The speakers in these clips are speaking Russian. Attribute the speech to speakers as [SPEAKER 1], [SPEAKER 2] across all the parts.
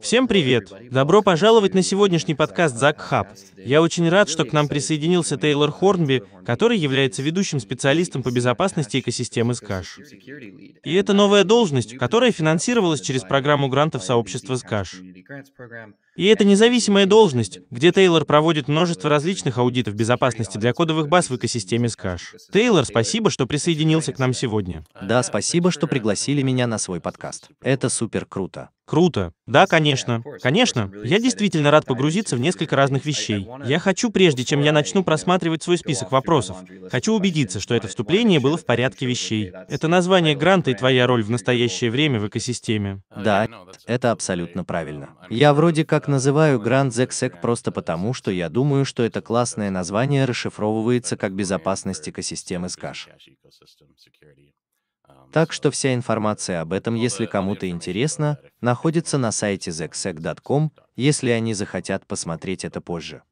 [SPEAKER 1] Всем привет! Добро пожаловать на сегодняшний подкаст «Зак Хаб». Я очень рад, что к нам присоединился Тейлор Хорнби, который является ведущим специалистом по безопасности экосистемы Скаш. И это новая должность, которая финансировалась через программу грантов сообщества Скаш. И это независимая должность, где Тейлор проводит множество различных аудитов безопасности для кодовых баз в экосистеме Скаш. Тейлор, спасибо, что присоединился к нам сегодня. Да, спасибо, что пригласили меня на свой подкаст. Это супер круто. Круто. Да, конечно. Конечно. Я действительно рад погрузиться в несколько разных вещей. Я хочу, прежде чем я начну просматривать свой список вопросов, хочу убедиться, что это вступление было в порядке вещей. Это название гранта и твоя роль в настоящее время в экосистеме.
[SPEAKER 2] Oh, да, это абсолютно правильно. Я вроде как называю грант ZECSEC просто потому, что я думаю, что это классное название расшифровывается как безопасность экосистемы SCASH. Так что вся информация об этом, ну если кому-то интересно, находится на сайте
[SPEAKER 1] zexec.com, если они захотят посмотреть это позже.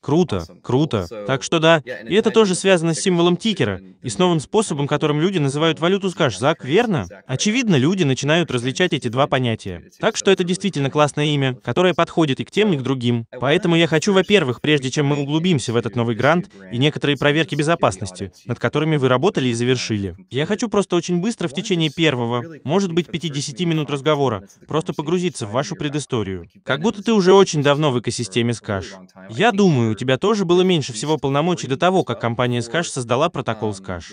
[SPEAKER 1] Круто, круто. Так что да, и это тоже связано с символом тикера и с новым способом, которым люди называют валюту с кэшзак, верно? Очевидно, люди начинают различать эти два понятия. Так что это действительно классное имя, которое подходит и к тем, и к другим. Поэтому я хочу, во-первых, прежде чем мы углубимся в этот новый грант и некоторые проверки безопасности, над которыми вы работали и завершили, я хочу просто очень быстро в течение первого, может быть, 50 минут uh, разговора, просто погрузиться в вашу предысторию. Как будто ты уже очень давно в экосистеме с кэш. Я думаю, думаю, у тебя тоже было меньше всего полномочий до того, как компания Skash создала протокол Skash.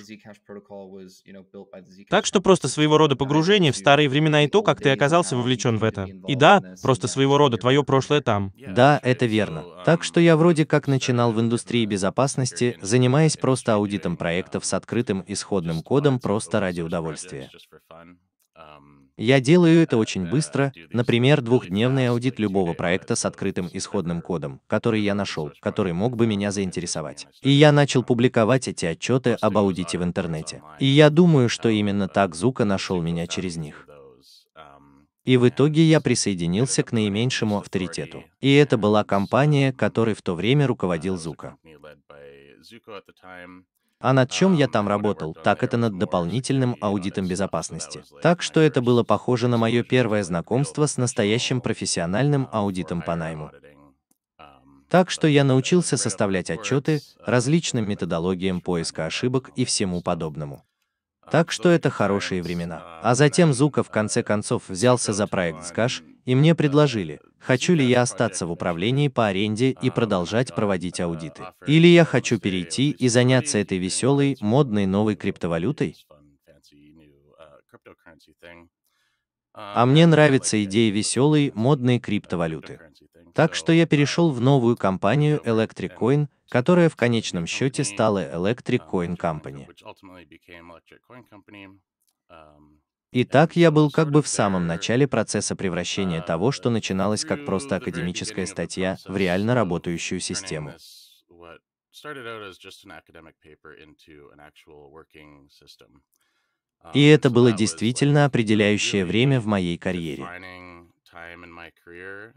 [SPEAKER 1] Так что просто своего рода погружение в старые времена и то, как ты оказался вовлечен в это. И да, просто своего рода твое прошлое там.
[SPEAKER 2] Да, это верно. Так что я вроде как начинал в индустрии безопасности, занимаясь просто аудитом проектов с открытым исходным кодом просто ради удовольствия. Я делаю это очень быстро, например, двухдневный аудит любого проекта с открытым исходным кодом, который я нашел, который мог бы меня заинтересовать. И я начал публиковать эти отчеты об аудите в интернете. И я думаю, что именно так Зука нашел меня через них. И в итоге я присоединился к наименьшему авторитету. И это была компания, которой в то время руководил Зука. А над чем я там работал, так это над дополнительным аудитом безопасности. Так что это было похоже на мое первое знакомство с настоящим профессиональным аудитом по найму. Так что я научился составлять отчеты, различным методологиям поиска ошибок и всему подобному. Так что это хорошие времена. А затем Зука в конце концов взялся за проект Скаш и мне предложили, хочу ли я остаться в управлении по аренде и продолжать проводить аудиты, или я хочу перейти и заняться этой веселой, модной новой криптовалютой. А мне нравится идея веселой, модной криптовалюты. Так что я перешел в новую компанию Electric Coin, которая в конечном счете стала Electric Coin Company. Итак, я был как бы в самом начале процесса превращения того, что начиналось как просто академическая статья, в реально работающую систему.
[SPEAKER 3] И это было
[SPEAKER 2] действительно определяющее время в моей карьере. Um,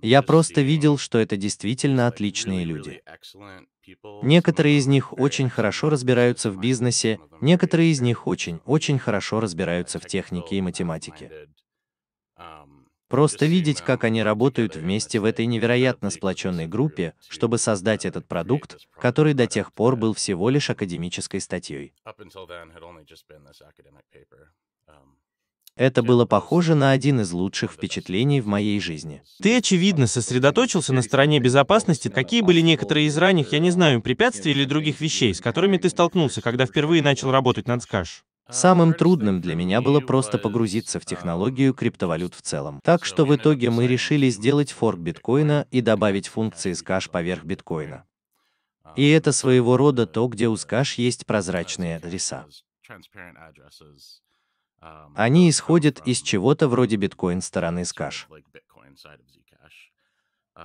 [SPEAKER 2] Я просто видел, что это действительно отличные люди. Некоторые из них очень хорошо разбираются в бизнесе, некоторые из них очень-очень хорошо разбираются в технике и математике. Um, просто видеть, как они работают вместе в этой невероятно сплоченной группе, чтобы создать um, этот продукт, который до тех пор был всего лишь академической статьей. Это было похоже на один из лучших впечатлений в моей
[SPEAKER 1] жизни. Ты, очевидно, сосредоточился на стороне безопасности. Какие были некоторые из ранних, я не знаю, препятствий или других вещей, с которыми ты столкнулся, когда впервые начал работать над Скаш?
[SPEAKER 2] А, ну, Самым трудным для меня было просто погрузиться в а, технологию криптовалют в целом. Так что в итоге мы решили сделать форк биткоина и добавить функции скаш поверх биткоина. А, и это ну, своего рода то, где у скаш есть прозрачные адреса. Um, Они исходят из чего-то вроде биткоин стороны Zcash.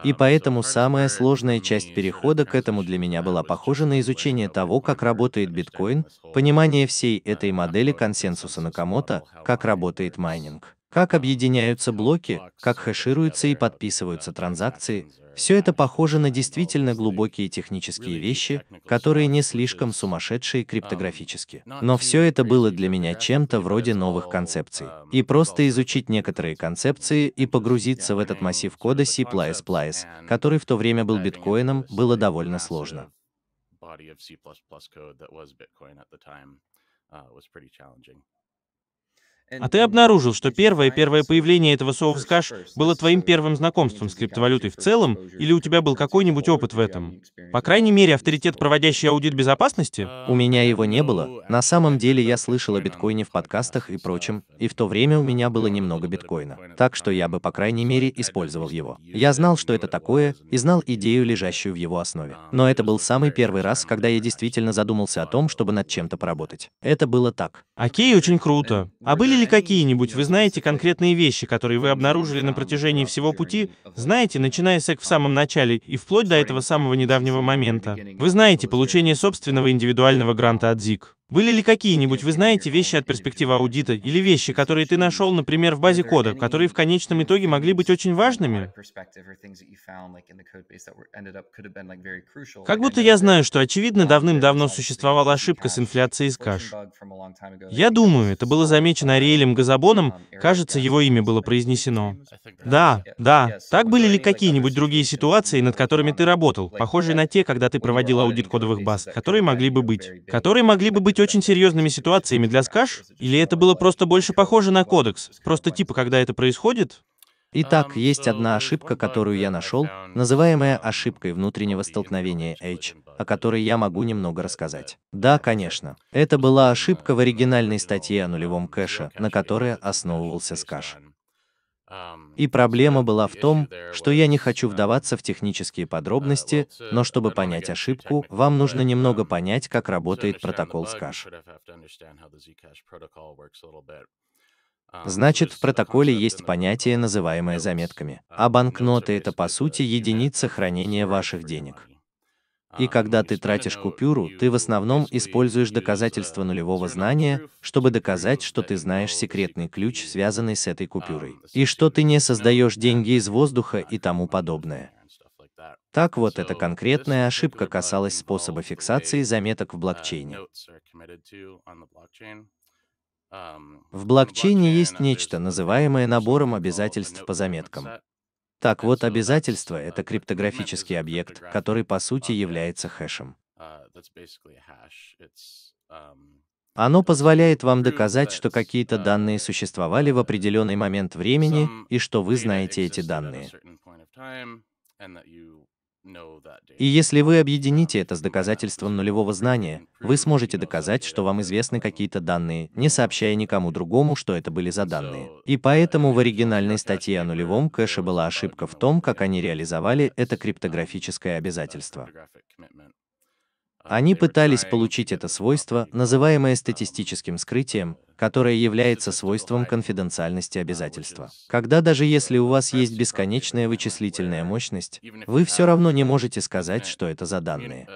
[SPEAKER 2] И um, поэтому самая сложная часть перехода к этому для меня была похожа на изучение того, как работает биткоин, понимание всей uh, этой модели консенсуса Накамото, как работает майнинг как объединяются блоки, как хэшируются и подписываются транзакции, все это похоже на действительно глубокие технические вещи, которые не слишком сумасшедшие криптографически. Но все это было для меня чем-то вроде новых концепций. И просто изучить некоторые концепции и погрузиться в этот массив кода C++, который в то время был биткоином, было довольно сложно.
[SPEAKER 3] uh, was pretty challenging. А ты обнаружил, что первое, первое появление этого Source Cash было
[SPEAKER 1] твоим первым знакомством с криптовалютой в целом, или у тебя был какой-нибудь опыт в этом? По крайней мере, авторитет, проводящий аудит безопасности? У меня его не было. На самом деле я слышал о биткоине
[SPEAKER 2] в подкастах и прочем, и в то время у меня было немного биткоина. Так что я бы, по крайней мере, использовал его. Я знал, что это такое, и знал идею, лежащую в его основе. Но это был самый первый раз, когда я действительно задумался о том, чтобы над чем-то поработать. Это было так.
[SPEAKER 1] Окей, очень круто. А были ли какие-нибудь, вы знаете конкретные вещи, которые вы обнаружили на протяжении всего пути, знаете, начиная с эк в самом начале и вплоть до этого самого недавнего момента. Вы знаете получение собственного индивидуального гранта от ЗИК. Были ли какие-нибудь, вы знаете, вещи от перспективы аудита или вещи, которые ты нашел, например, в базе кода, которые в конечном итоге могли быть очень важными? Как будто я знаю, что, очевидно, давным-давно существовала ошибка с инфляцией из каш.
[SPEAKER 4] Я думаю,
[SPEAKER 1] это было замечено Ариэлем Газабоном, кажется, его имя было произнесено. Да, да. Так были ли какие-нибудь другие ситуации, над которыми ты работал, похожие на те, когда ты проводил аудит кодовых баз, которые могли бы быть? Которые могли бы быть быть очень серьезными ситуациями для скаж, или это было просто больше похоже на кодекс? Просто типа, когда это происходит, Итак, есть
[SPEAKER 2] одна ошибка, которую я нашел, называемая ошибкой внутреннего столкновения H, о которой я могу немного рассказать. Да, конечно, это была ошибка в оригинальной статье о нулевом кэше, на которой основывался скаш. И проблема была в том, что я не хочу вдаваться в технические подробности, но чтобы понять ошибку, вам нужно немного понять, как работает протокол Zcash. Значит, в протоколе есть понятие, называемое заметками. А банкноты — это, по сути, единица хранения ваших денег. И а, когда ну, ты тратишь купюру, ты в основном используешь доказательство э, нулевого знания, чтобы доказать, что ты знаешь секретный ключ, связанный с этой купюрой, а, и что ты не создаешь деньги из воздуха и тому подобное. Так вот, эта конкретная ошибка касалась способа фиксации заметок в э, блокчейне. Um, в блокчейне есть нечто, называемое набором обязательств по заметкам. Так вот, обязательство — uh, это криптографический объект, который по сути является хэшем.
[SPEAKER 3] Uh, um,
[SPEAKER 2] Оно позволяет вам доказать, что какие-то uh, данные существовали в определенный момент времени и что вы знаете эти данные. И если вы объедините это с доказательством нулевого знания, вы сможете доказать, что вам известны какие-то данные, не сообщая никому другому, что это были за данные. И поэтому в оригинальной статье о нулевом кэше была ошибка в том, как они реализовали это криптографическое обязательство. Они пытались получить это свойство, называемое статистическим скрытием, которое является свойством конфиденциальности обязательства. Когда даже если у вас есть бесконечная вычислительная мощность, вы все равно не можете сказать, что это за данные.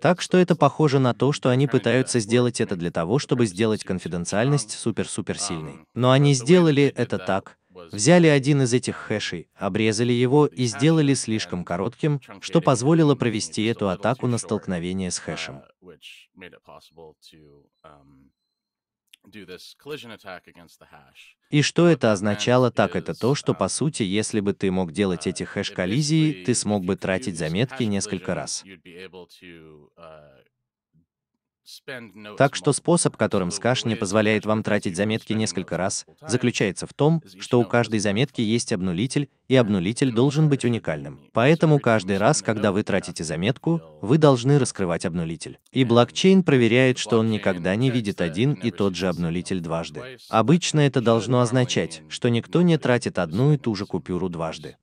[SPEAKER 2] Так что это похоже на то, что они пытаются сделать это для того, чтобы сделать конфиденциальность супер-супер сильной. Но они сделали это так, Взяли один из этих хэшей, обрезали его и сделали слишком uh, коротким, что позволило провести эту атаку на столкновение с uh, хэшем.
[SPEAKER 3] Um,
[SPEAKER 2] и что это означало, так это то, что по um, сути, если бы ты мог делать uh, эти хэш-коллизии, ты смог бы тратить заметки несколько раз. Так что способ, которым Скаш не позволяет вам тратить заметки несколько раз, заключается в том, что у каждой заметки есть обнулитель, и обнулитель должен быть уникальным. Поэтому каждый раз, когда вы тратите заметку, вы должны раскрывать обнулитель. И блокчейн проверяет, что он никогда не видит один и тот же обнулитель дважды. Обычно это должно означать, что никто не тратит одну и ту же купюру дважды.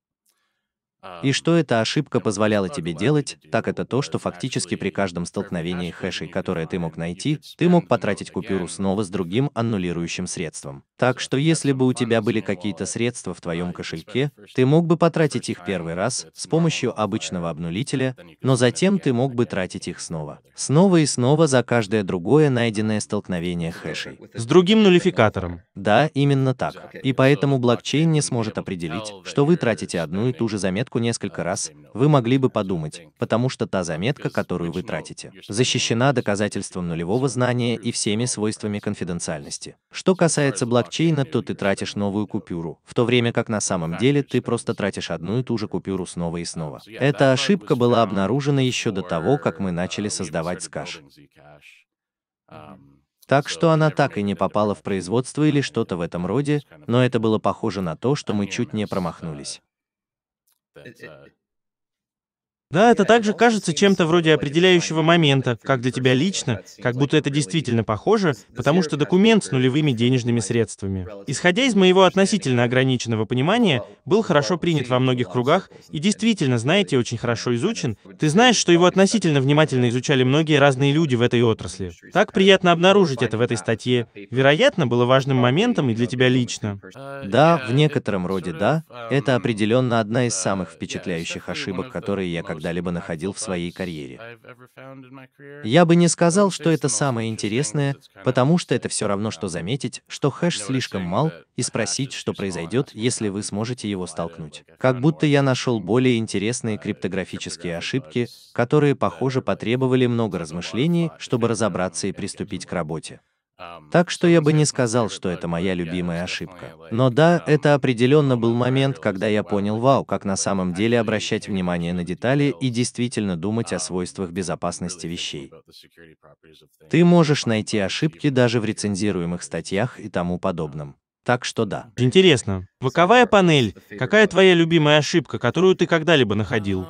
[SPEAKER 2] И что эта ошибка позволяла тебе делать, так это то, что фактически при каждом столкновении хэшей, которое ты мог найти, ты мог потратить купюру снова с другим аннулирующим средством. Так что если бы у тебя были какие-то средства в твоем кошельке, ты мог бы потратить их первый раз с помощью обычного обнулителя, но затем ты мог бы тратить их снова. Снова и снова за каждое другое найденное столкновение хэшей. С другим нулификатором. Да, именно так. И поэтому блокчейн не сможет определить, что вы тратите одну и ту же заметку несколько раз, вы могли бы подумать, потому что та заметка, которую вы тратите, защищена доказательством нулевого знания и всеми свойствами конфиденциальности. Что касается блокчейна, блокчейна, то ты тратишь новую купюру, в то время как на самом деле ты просто тратишь одну и ту же купюру снова и снова. Эта ошибка была обнаружена еще до того, как мы начали создавать Sketch. Так что она так и не попала в производство или что-то в этом роде, но это было
[SPEAKER 1] похоже на то, что мы чуть не промахнулись. Э, э, да, это также кажется чем-то вроде определяющего момента, как для тебя лично, как будто это действительно похоже, потому что документ с нулевыми денежными средствами. Исходя из моего относительно ограниченного понимания, был хорошо принят во многих кругах и действительно, знаете, очень хорошо изучен. Ты знаешь, что его относительно внимательно изучали многие разные люди в этой отрасли. Так приятно обнаружить это в этой статье. Вероятно, было важным моментом и для тебя лично. Да,
[SPEAKER 2] в некотором роде да. Это определенно одна из самых впечатляющих ошибок, которые я когда когда-либо находил в своей карьере. Я бы не сказал, что это самое интересное, потому что это все равно, что um, заметить, что хэш слишком мал, и спросить, что произойдет, если вы сможете его столкнуть. Как будто я нашел более uh, интересные криптографические ошибки, которые, похоже, потребовали много размышлений, чтобы разобраться и приступить к работе. Так что я бы не сказал, что это моя любимая ошибка. Но да, это определенно был момент, когда я понял, вау, как на самом деле обращать внимание на детали и действительно думать о свойствах безопасности вещей. Ты можешь найти ошибки даже в рецензируемых статьях и тому подобном. Так что да. Интересно. Боковая панель. Какая твоя любимая ошибка, которую ты когда-либо находил?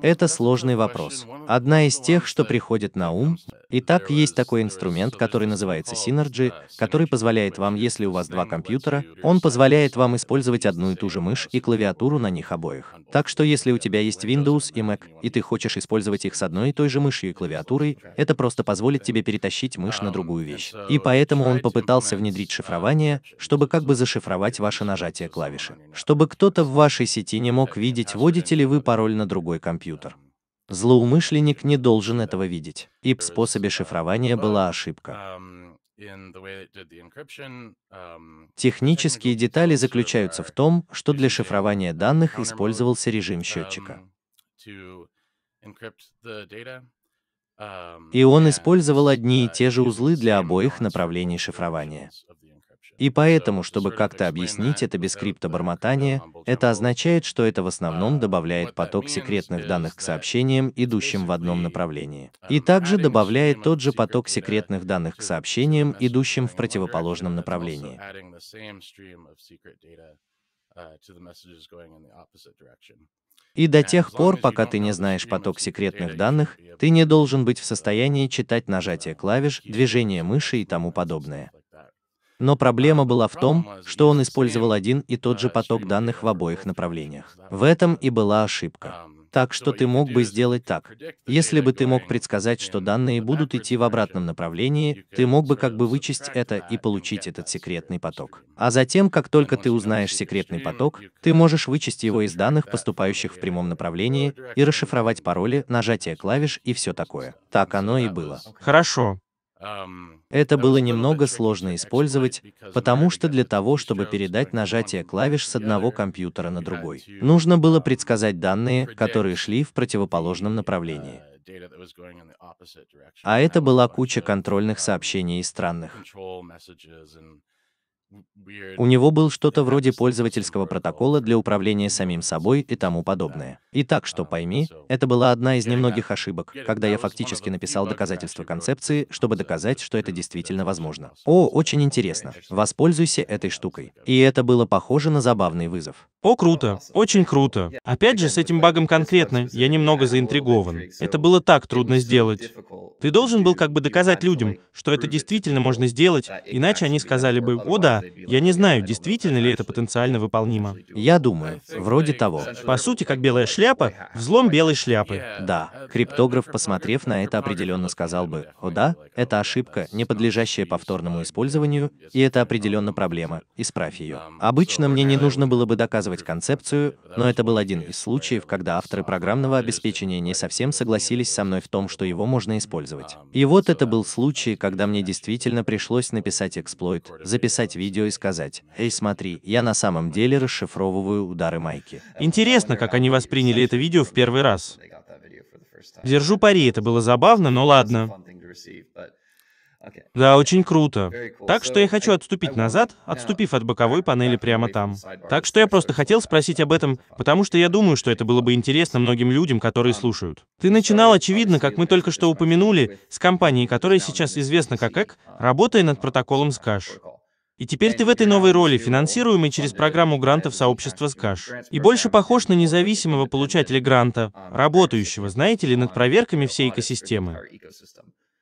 [SPEAKER 2] Это сложный вопрос. Одна из тех, что приходит на ум. Итак, есть такой инструмент, который называется Synergy, который позволяет вам, если у вас два компьютера, он позволяет вам использовать одну и ту же мышь и клавиатуру на них обоих. Так что если у тебя есть Windows и Mac, и ты хочешь использовать их с одной и той же мышью и клавиатурой, это просто позволит тебе перетащить мышь на другую вещь. И поэтому он попытался внедрить шифрование, чтобы как бы зашифровать ваше нажатие клавиши. Чтобы кто-то в вашей сети не мог видеть, вводите ли вы пароль на другой компьютер компьютер. Злоумышленник не должен этого видеть. И в способе шифрования была ошибка. Технические детали заключаются в том, что для шифрования данных использовался режим счетчика. И он использовал одни и те же узлы для обоих направлений шифрования. И поэтому, чтобы как-то объяснить это без криптобормотания, это означает, что это в основном um, добавляет поток uh, секретных данных к сообщениям, идущим в одном направлении. И также добавляет тот же поток секретных данных к сообщениям, идущим в противоположном направлении. И до тех пор, пока ты не знаешь поток секретных данных, ты не должен быть в состоянии читать uh, нажатие клавиш, движение мыши и тому uh, подобное. Но проблема была в том, что он использовал один и тот э, же поток данных э, в обоих направлениях. В этом и была ошибка. Так что ты мог бы сделать так. Если бы ты мог предсказать, что данные будут идти в обратном направлении, ты мог бы как бы вычесть это и получить этот секретный поток. А затем, как только ты узнаешь секретный поток, ты можешь вычесть его из данных, поступающих в прямом э, направлении, и расшифровать пароли, нажатие клавиш и все такое. Так оно и было. Хорошо. Это было немного сложно использовать, потому что для того, чтобы передать нажатие клавиш с одного компьютера на другой, нужно было um, предсказать данные, которые шли в противоположном uh, направлении. А это была куча контрольных um, сообщений и странных. У него был что-то вроде пользовательского протокола для управления самим собой и тому подобное. Итак, что а, пойми, это была одна из немногих ошибок, когда я фактически написал доказательство концепции, чтобы доказать, что это действительно возможно. О, очень интересно. Воспользуйся этой штукой. И это было похоже
[SPEAKER 1] на забавный вызов. О, круто. Очень круто. Опять же, с этим багом конкретно я немного заинтригован. Это было так трудно сделать. Ты должен был как бы доказать людям, что это действительно можно сделать, иначе они сказали бы, о да, я не знаю, действительно ли это потенциально выполнимо. Я думаю, вроде того. По сути, как белая шляпа, взлом белой
[SPEAKER 2] шляпы. Да. Э, криптограф, э, посмотрев на это, определенно сказал бы, о да, это ошибка, не подлежащая повторному использованию, и это определенно проблема, исправь ее. Обычно мне не нужно было бы доказывать концепцию, но это был один из случаев, когда авторы программного обеспечения не совсем согласились со мной в том, что его можно использовать. И вот это был случай, когда мне действительно пришлось написать эксплойт, записать видео, видео и сказать, «Эй, смотри, я на самом
[SPEAKER 1] деле расшифровываю удары Майки». Интересно, как они восприняли это видео в первый раз. Держу пари, это было забавно, но ладно. Да, очень круто. Так что я хочу отступить назад, отступив от боковой панели прямо там. Так что я просто хотел спросить об этом, потому что я думаю, что это было бы интересно многим людям, которые слушают. Ты начинал, очевидно, как мы только что упомянули, с компанией, которая сейчас известна как ЭК, работая над протоколом SCASH. И теперь ты в этой новой роли, финансируемой через программу грантов сообщества СКАШ. И больше похож на независимого получателя гранта, работающего, знаете ли, над проверками всей экосистемы.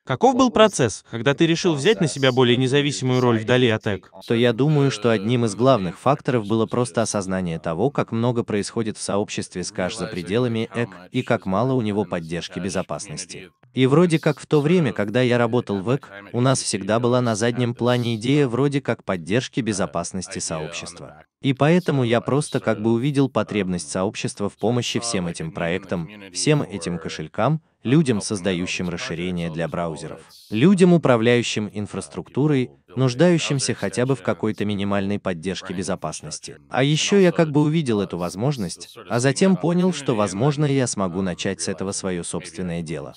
[SPEAKER 1] Каков был процесс, когда ты решил взять на себя более независимую роль вдали от ЭК? То я думаю, что одним из главных факторов
[SPEAKER 2] было просто осознание того, как много происходит в сообществе СКАШ за пределами ЭК и как мало у него поддержки безопасности. И вроде как в то время, когда я работал в ЭК, у нас всегда была на заднем плане идея вроде как поддержки безопасности сообщества. И поэтому я просто как бы увидел потребность сообщества в помощи всем этим проектам, всем этим кошелькам, людям, создающим расширение для браузеров, людям, управляющим инфраструктурой, нуждающимся хотя бы в какой-то минимальной поддержке безопасности. А еще я как бы увидел эту возможность, а затем понял, что возможно я смогу начать с этого свое собственное дело.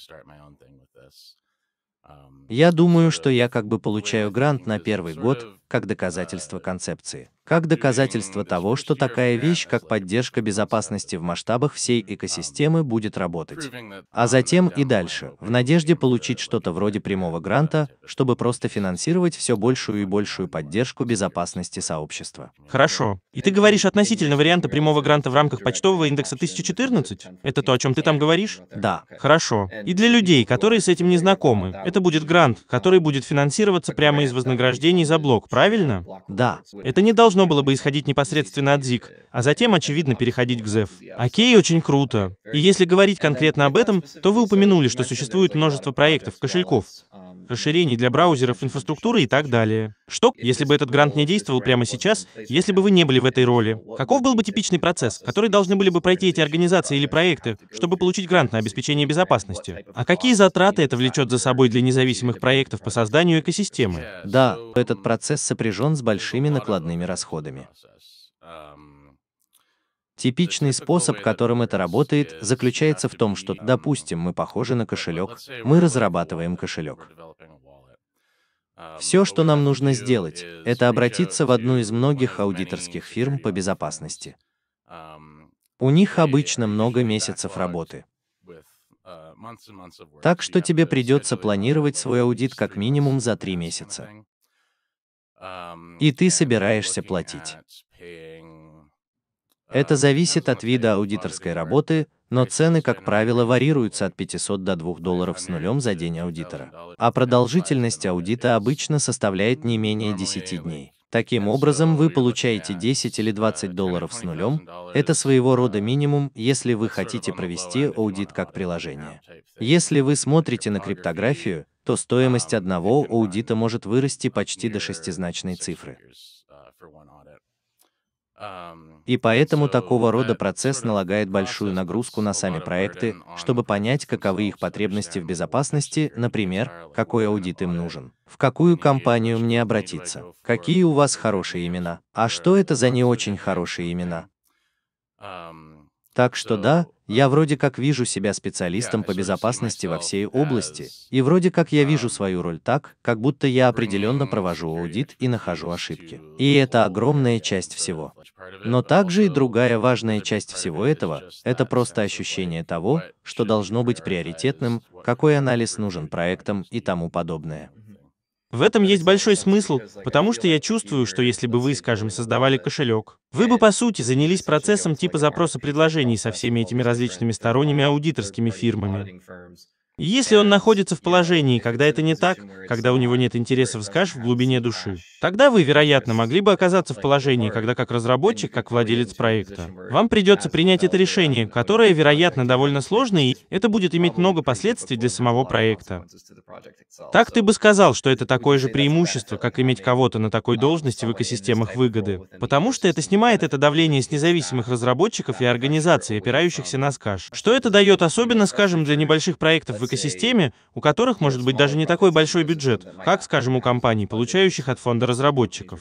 [SPEAKER 2] Я думаю, что я как бы получаю грант на первый год, как доказательство концепции как доказательство того, что такая вещь, как поддержка безопасности в масштабах всей экосистемы, будет работать. А затем и дальше, в надежде получить что-то вроде прямого гранта, чтобы просто финансировать все большую и большую поддержку безопасности сообщества.
[SPEAKER 1] Хорошо. И ты говоришь относительно варианта прямого гранта в рамках почтового индекса 1014? Это то, о чем ты там говоришь? Да. Хорошо. И для людей, которые с этим не знакомы, это будет грант, который будет финансироваться прямо из вознаграждений за блок, правильно? Да. Это не должно должно было бы исходить непосредственно от ZIG, а затем, очевидно, переходить к ZEF. Окей, очень круто. И если говорить конкретно об этом, то вы упомянули, что существует множество проектов, кошельков расширений для браузеров, инфраструктуры и так далее. Что, если бы этот грант не действовал прямо сейчас, если бы вы не были в этой роли? Каков был бы типичный процесс, который должны были бы пройти эти организации или проекты, чтобы получить грант на обеспечение безопасности? А какие затраты это влечет за собой для независимых проектов по созданию экосистемы? Да, этот процесс сопряжен с большими накладными расходами.
[SPEAKER 2] Типичный способ, которым это работает, заключается в том, что, допустим, мы похожи на кошелек, мы разрабатываем кошелек. Um, Все, что нам нужно сделать, это обратиться в одну из многих аудиторских фирм по безопасности. Um, У них обычно много месяцев работы.
[SPEAKER 3] Uh, так
[SPEAKER 2] что тебе придется планировать свой аудит как минимум за три месяца. Um, И ты собираешься платить. Это зависит от вида аудиторской работы, но цены, как правило, варьируются от 500 до 2 долларов с нулем за день аудитора. А продолжительность аудита обычно составляет не менее 10 дней. Таким образом, вы получаете 10 или 20 долларов с нулем. Это своего рода минимум, если вы хотите провести аудит как приложение. Если вы смотрите на криптографию, то стоимость одного аудита может вырасти почти до шестизначной цифры. И поэтому э, такого рода процесс налагает большую нагрузку на сами проекты, чтобы понять, каковы их потребности в безопасности, например, какой аудит им нужен, в какую компанию мне обратиться, какие у вас хорошие имена, а что это за не очень хорошие имена. Так что да, uh, я вроде как вижу себя специалистом по безопасности во всей области, и вроде как я вижу um, свою роль так, как будто я определенно провожу аудит и нахожу ошибки. И это огромная часть всего. Но также и другая важная часть всего этого – это просто ощущение того, что должно быть приоритетным, какой анализ нужен проектам и тому подобное. Mm-hmm.
[SPEAKER 1] В этом есть большой смысл, потому что я чувствую, что если бы вы, скажем, создавали кошелек, вы бы, по сути, занялись процессом типа запроса предложений со всеми этими различными сторонними аудиторскими фирмами. Если он находится в положении, когда это не так, когда у него нет интересов скаж в глубине души, тогда вы, вероятно, могли бы оказаться в положении, когда как разработчик, как владелец проекта, вам придется принять это решение, которое, вероятно, довольно сложное, и это будет иметь много последствий для самого проекта. Так ты бы сказал, что это такое же преимущество, как иметь кого-то на такой должности в экосистемах выгоды, потому что это снимает это давление с независимых разработчиков и организаций, опирающихся на скаш, Что это дает особенно, скажем, для небольших проектов в экосистеме, у которых может быть даже не такой большой бюджет, как, скажем, у компаний, получающих от фонда разработчиков.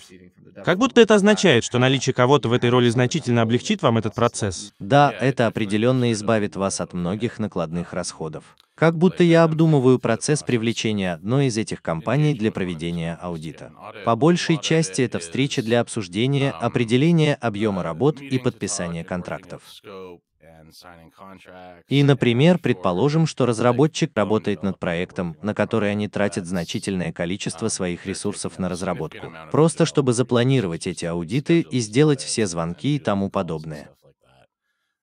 [SPEAKER 1] Как будто это означает, что наличие кого-то в этой роли значительно облегчит вам этот процесс. Да, это определенно избавит вас от многих
[SPEAKER 2] накладных расходов. Как будто я обдумываю процесс привлечения одной из этих компаний для проведения аудита. По большей части это встреча для обсуждения, определения объема работ и подписания контрактов. И, например, предположим, что разработчик работает над проектом, на который они тратят значительное количество uh, своих ресурсов на разработку, просто чтобы запланировать эти аудиты и сделать все звонки и тому подобное.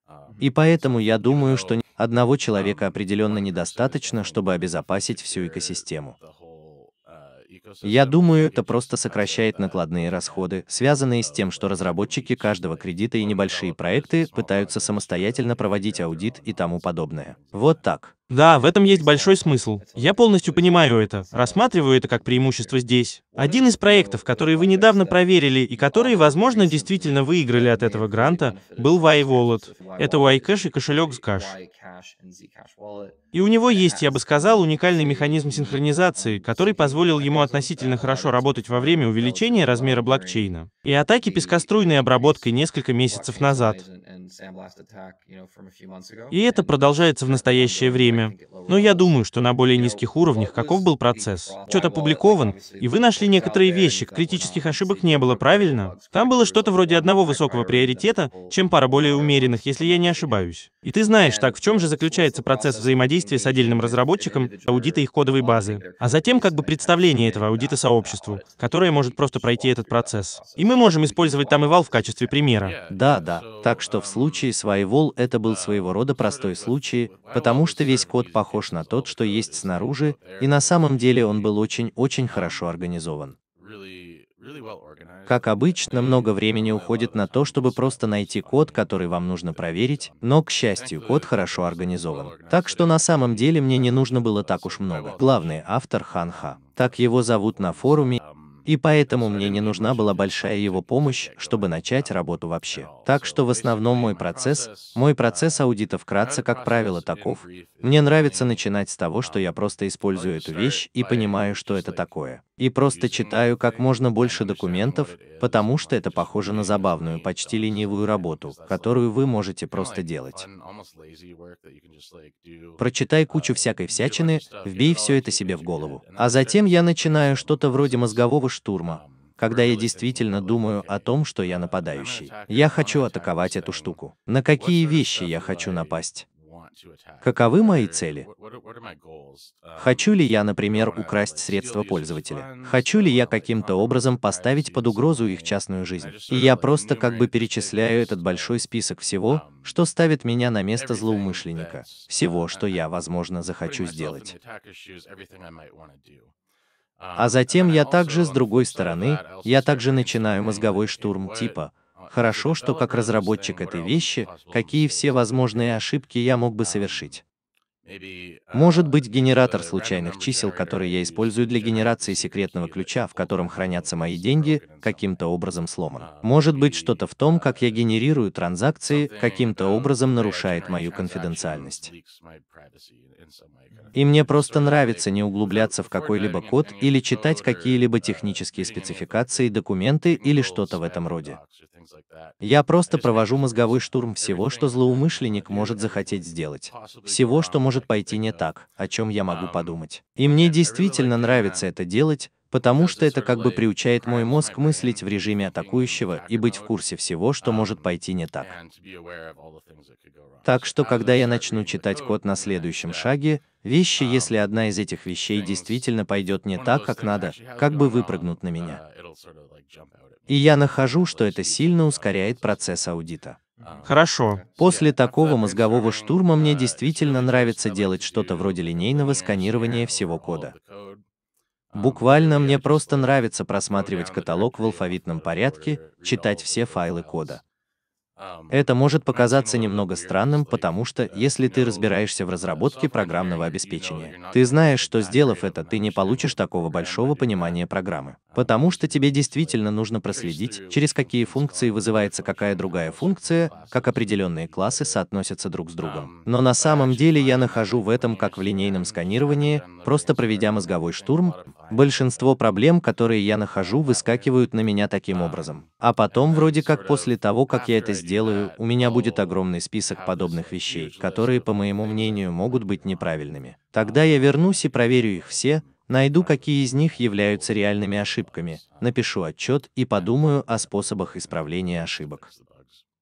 [SPEAKER 2] Um, и поэтому я думаю, что одного человека um, определенно недостаточно, чтобы обезопасить всю экосистему. Я думаю, это просто сокращает накладные расходы, связанные с тем, что разработчики каждого кредита и небольшие проекты пытаются самостоятельно проводить аудит и тому подобное.
[SPEAKER 1] Вот так. Да, в этом есть большой смысл. Я полностью понимаю это, рассматриваю это как преимущество здесь. Один из проектов, который вы недавно проверили и который, возможно, действительно выиграли от этого гранта, был Y-Wallet. Это Y-Cash и кошелек Zcash. И у него есть, я бы сказал, уникальный механизм синхронизации, который позволил ему относительно хорошо работать во время увеличения размера блокчейна и атаки пескоструйной обработкой несколько месяцев назад. И это продолжается в настоящее время время. Но я думаю, что на более низких уровнях каков был процесс? Чет опубликован, и вы нашли некоторые вещи, критических ошибок не было, правильно? Там было что-то вроде одного высокого приоритета, чем пара более умеренных, если я не ошибаюсь. И ты знаешь, так в чем же заключается процесс взаимодействия с отдельным разработчиком, аудита их кодовой базы, а затем как бы представление этого аудита сообществу, которое может просто пройти этот процесс. И мы можем использовать там и вал в качестве примера. Да, да. Так что в случае с Вайвол это был своего рода простой случай, потому
[SPEAKER 2] что весь код похож на тот, что есть снаружи, и на самом деле он был очень-очень хорошо организован. Как обычно, много времени уходит на то, чтобы просто найти код, который вам нужно проверить, но, к счастью, код хорошо организован. Так что на самом деле мне не нужно было так уж много. Главный автор Хан Ха. Так его зовут на форуме, и поэтому мне не нужна была большая его помощь, чтобы начать работу вообще. Так что в основном мой процесс, мой процесс аудита вкратце, как правило, таков. Мне нравится начинать с того, что я просто использую эту вещь и понимаю, что это такое. И просто читаю как можно больше документов, потому что это похоже на забавную, почти ленивую работу, которую вы можете просто делать. Прочитай кучу всякой всячины, вбей все это себе в голову. А затем я начинаю что-то вроде мозгового штурма. Когда я действительно думаю о том, что я нападающий, я хочу атаковать эту штуку. На какие вещи я хочу напасть? Каковы мои цели? Хочу ли я, например, украсть средства пользователя? Хочу ли я каким-то образом поставить под угрозу их частную жизнь? И я просто как бы перечисляю этот большой список всего, что ставит меня на место злоумышленника, всего, что я, возможно, захочу сделать. А затем я также, с другой стороны, я также начинаю мозговой штурм типа, хорошо, что как разработчик этой вещи, какие все возможные ошибки я мог бы совершить. Может быть, генератор случайных чисел, который я использую для генерации секретного ключа, в котором хранятся мои деньги, каким-то образом сломан. Может быть, что-то в том, как я генерирую транзакции, каким-то образом нарушает мою конфиденциальность. И мне просто нравится не углубляться в какой-либо код или читать какие-либо технические спецификации, документы или что-то в этом роде. Я просто провожу мозговой штурм всего, что злоумышленник может захотеть сделать. Всего, что может пойти не так, о чем я могу подумать. И мне действительно нравится это делать, потому что это как бы приучает мой мозг мыслить в режиме атакующего и быть в курсе всего, что может пойти не так. Так что, когда я начну читать oh, код на следующем шаге, вещи, um, если одна из этих вещей действительно пойдет не так, как надо, как бы выпрыгнут на меня. Uh, и я нахожу, что это сильно ускоряет процесс аудита. Um, Хорошо. После такого мозгового штурма мне uh, действительно нравится делать что-то вроде линейного сканирования всего кода. Буквально мне просто нравится просматривать каталог в алфавитном порядке, читать все файлы кода. Это может показаться немного странным, потому что, если ты разбираешься в разработке программного обеспечения, ты знаешь, что сделав это, ты не получишь такого большого понимания программы. Потому что тебе действительно нужно проследить, через какие функции вызывается какая другая функция, как определенные классы соотносятся друг с другом. Но на самом деле я нахожу в этом, как в линейном сканировании, просто проведя мозговой штурм, Большинство проблем, которые я нахожу, выскакивают на меня таким образом. А потом, вроде как после того, как я это сделаю, у меня будет огромный список подобных вещей, которые, по моему мнению, могут быть неправильными. Тогда я вернусь и проверю их все, найду, какие из них являются реальными ошибками, напишу отчет и подумаю о способах исправления ошибок.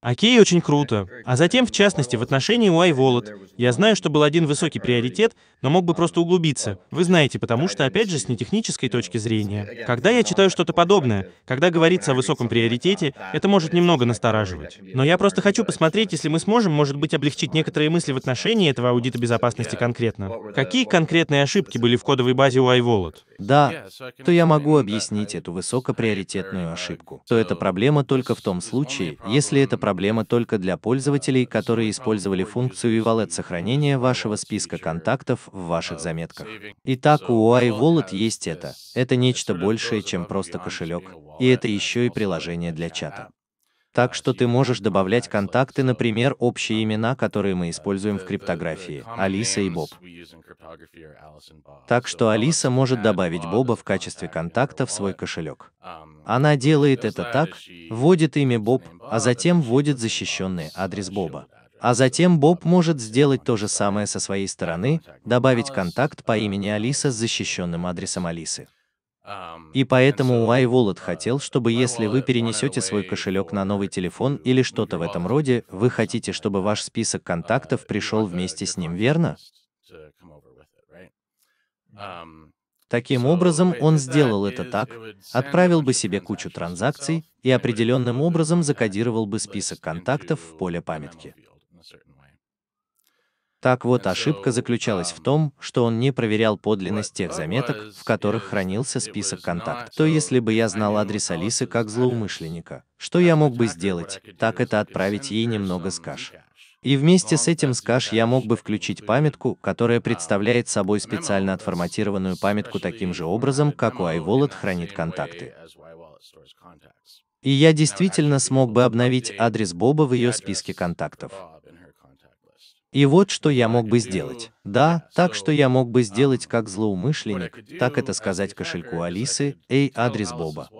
[SPEAKER 1] Окей, очень круто. А затем, в частности, в отношении Y-Wallet. Я знаю, что был один высокий приоритет, но мог бы просто углубиться. Вы знаете, потому что, опять же, с нетехнической точки зрения. Когда я читаю что-то подобное, когда говорится о высоком приоритете, это может немного настораживать. Но я просто хочу посмотреть, если мы сможем, может быть, облегчить некоторые мысли в отношении этого аудита безопасности конкретно. Какие конкретные ошибки были в кодовой базе Y-Wallet? Да, то я
[SPEAKER 2] могу объяснить эту высокоприоритетную ошибку. То это проблема только в том случае, если эта проблема проблема только для пользователей, которые использовали функцию e-wallet сохранения вашего списка контактов в ваших заметках. Итак, у iWallet есть это. Это нечто большее, чем просто кошелек, и это еще и приложение для чата. Так что ты можешь добавлять контакты, например, общие имена, которые мы используем в криптографии, Алиса и Боб. Так что Алиса может добавить Боба в качестве контакта в свой кошелек. Она делает это так, вводит имя Боб, а затем вводит защищенный адрес Боба. А затем Боб может сделать то же самое со своей стороны, добавить контакт по имени Алиса с защищенным адресом Алисы. И поэтому iWallet хотел, чтобы если вы перенесете свой кошелек на новый телефон или что-то в этом роде, вы хотите, чтобы ваш список контактов пришел вместе с ним, верно? Таким образом, он сделал это так, отправил бы себе кучу транзакций и определенным образом закодировал бы список контактов в поле памятки. Так вот, ошибка заключалась в um, том, что он не проверял подлинность тех заметок, в которых хранился список контактов. То uh, если бы я знал адрес Алисы как злоумышленника, что я мог бы сделать, так это отправить ей немного скаш. И вместе с этим скаш я мог бы включить памятку, которая um, представляет собой специально отформатированную памятку таким же образом, как у iWallet хранит контакты. И я действительно смог бы обновить адрес Боба в ее списке контактов. И вот что я мог бы сделать. Да, так что я мог бы сделать как злоумышленник, так это сказать кошельку Алисы, «Эй, адрес Боба».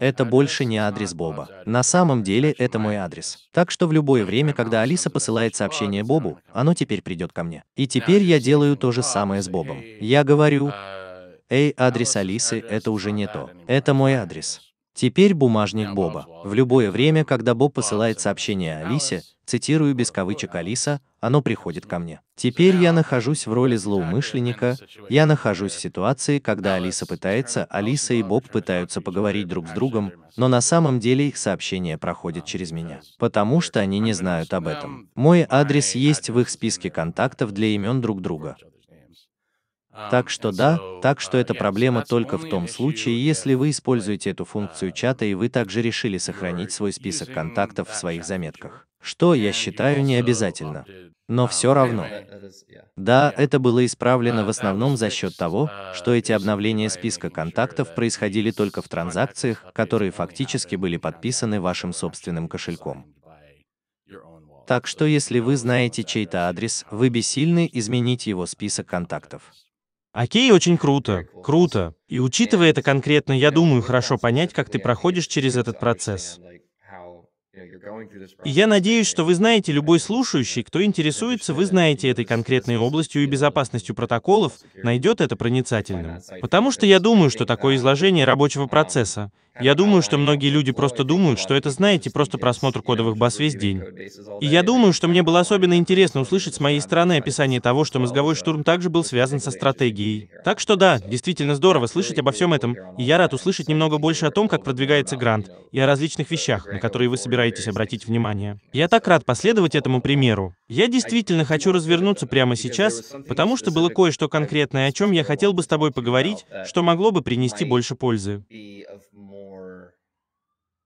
[SPEAKER 2] Это больше не адрес Боба. На самом деле это мой адрес. Так что в любое время, когда Алиса посылает сообщение Бобу, оно теперь придет ко мне. И теперь я делаю то же самое с Бобом. Я говорю, «Эй, адрес Алисы, это уже не то. Это мой адрес». Теперь бумажник Боба. В любое время, когда Боб посылает сообщение Алисе, цитирую без кавычек Алиса, оно приходит ко мне. Теперь я нахожусь в роли злоумышленника, я нахожусь в ситуации, когда Алиса пытается, Алиса и Боб пытаются поговорить друг с другом, но на самом деле их сообщение проходит через меня, потому что они не знают об этом. Мой адрес есть в их списке контактов для имен друг друга. Так что да, так что uh, эта проблема только в том случае, если вы используете эту uh, функцию чата и вы также решили сохранить свой список контактов в своих заметках. Что я считаю не обязательно. Но uh, все равно. Да, это было исправлено в основном за счет того, что эти обновления списка контактов происходили только в транзакциях, которые фактически были подписаны вашим собственным кошельком. Так что если вы знаете чей-то адрес, вы бессильны
[SPEAKER 1] изменить его список контактов. Окей, очень круто, круто. И учитывая это конкретно, я думаю, хорошо понять, как ты проходишь через этот процесс. И я надеюсь, что вы знаете, любой слушающий, кто интересуется, вы знаете этой конкретной областью и безопасностью протоколов, найдет это проницательным. Потому что я думаю, что такое изложение um, рабочего процесса я думаю, что многие люди просто думают, что это, знаете, просто просмотр кодовых баз весь день. И я думаю, что мне было особенно интересно услышать с моей стороны описание того, что мозговой штурм также был связан со стратегией. Так что да, действительно здорово слышать обо всем этом, и я рад услышать немного больше о том, как продвигается грант, и о различных вещах, на которые вы собираетесь обратить внимание. Я так рад последовать этому примеру. Я действительно хочу развернуться прямо сейчас, потому что было кое-что конкретное, о чем я хотел бы с тобой поговорить, что могло бы принести больше пользы.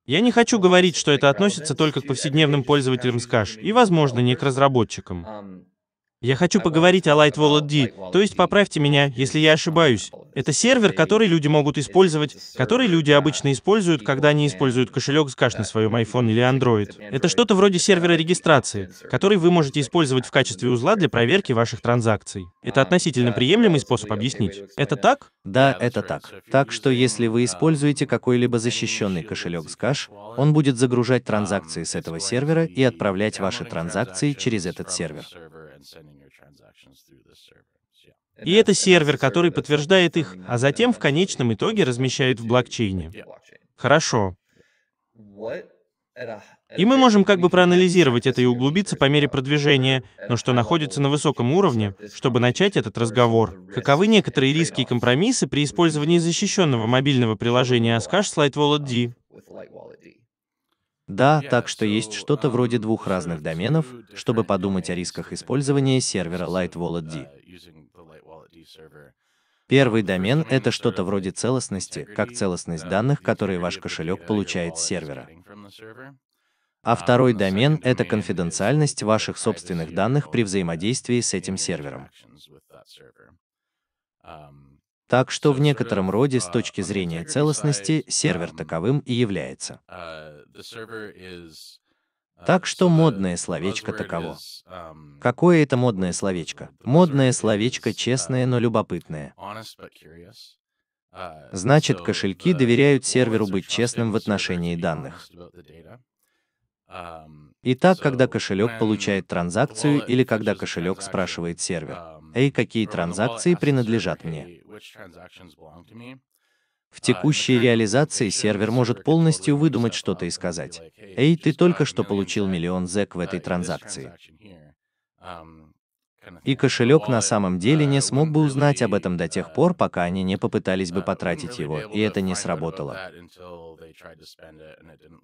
[SPEAKER 1] Я не хочу говорить, что это относится только к повседневным пользователям Sketch и, возможно, не к разработчикам. Я хочу поговорить о Light Wallet D, то есть поправьте меня, если я ошибаюсь. Это сервер, который люди могут использовать, который люди обычно используют, когда они используют кошелек с кэш на своем iPhone или Android. Это что-то вроде сервера регистрации, который вы можете использовать в качестве узла для проверки ваших транзакций. Это относительно приемлемый способ объяснить. Это так? Да, это так. Так что
[SPEAKER 2] если вы используете какой-либо защищенный кошелек с кэш, он будет загружать транзакции с этого сервера и отправлять ваши транзакции через этот сервер.
[SPEAKER 1] И это сервер, который подтверждает их, а затем в конечном итоге размещает в блокчейне. Хорошо. И мы можем как бы проанализировать это и углубиться по мере продвижения, но что находится на высоком уровне, чтобы начать этот разговор. Каковы некоторые риски и компромиссы при использовании защищенного мобильного приложения Ascash Slide Wallet D? Да, так что есть
[SPEAKER 2] что-то а, вроде двух разных доменов, чтобы подумать о рисках использования сервера Light Wallet uh, D. Первый uh, а uh, домен — это что-то вроде целостности, как целостность данных, которые ваш кошелек получает с сервера. А второй домен — это конфиденциальность ваших собственных данных при взаимодействии с этим сервером. Так что в некотором э, роде с а, точки зрения целостности э, сервер таковым и является. Э, так что модное словечко таково. Эм, Какое это модное словечко? Модное словечко честное, но любопытное.
[SPEAKER 3] Значит, кошельки
[SPEAKER 2] доверяют серверу быть честным в отношении данных. Эм, Итак, когда кошелек получает транзакцию или когда кошелек спрашивает сервер, эм, Эй, какие транзакции принадлежат мне. В текущей uh, реализации сервер может полностью выдумать что-то и сказать. «Эй, ты только что получил миллион зек в uh, этой транзакции». Um, и кошелек на самом uh, деле не смог бы узнать об этом до тех пор, пока они не попытались бы потратить его, и
[SPEAKER 3] это не сработало.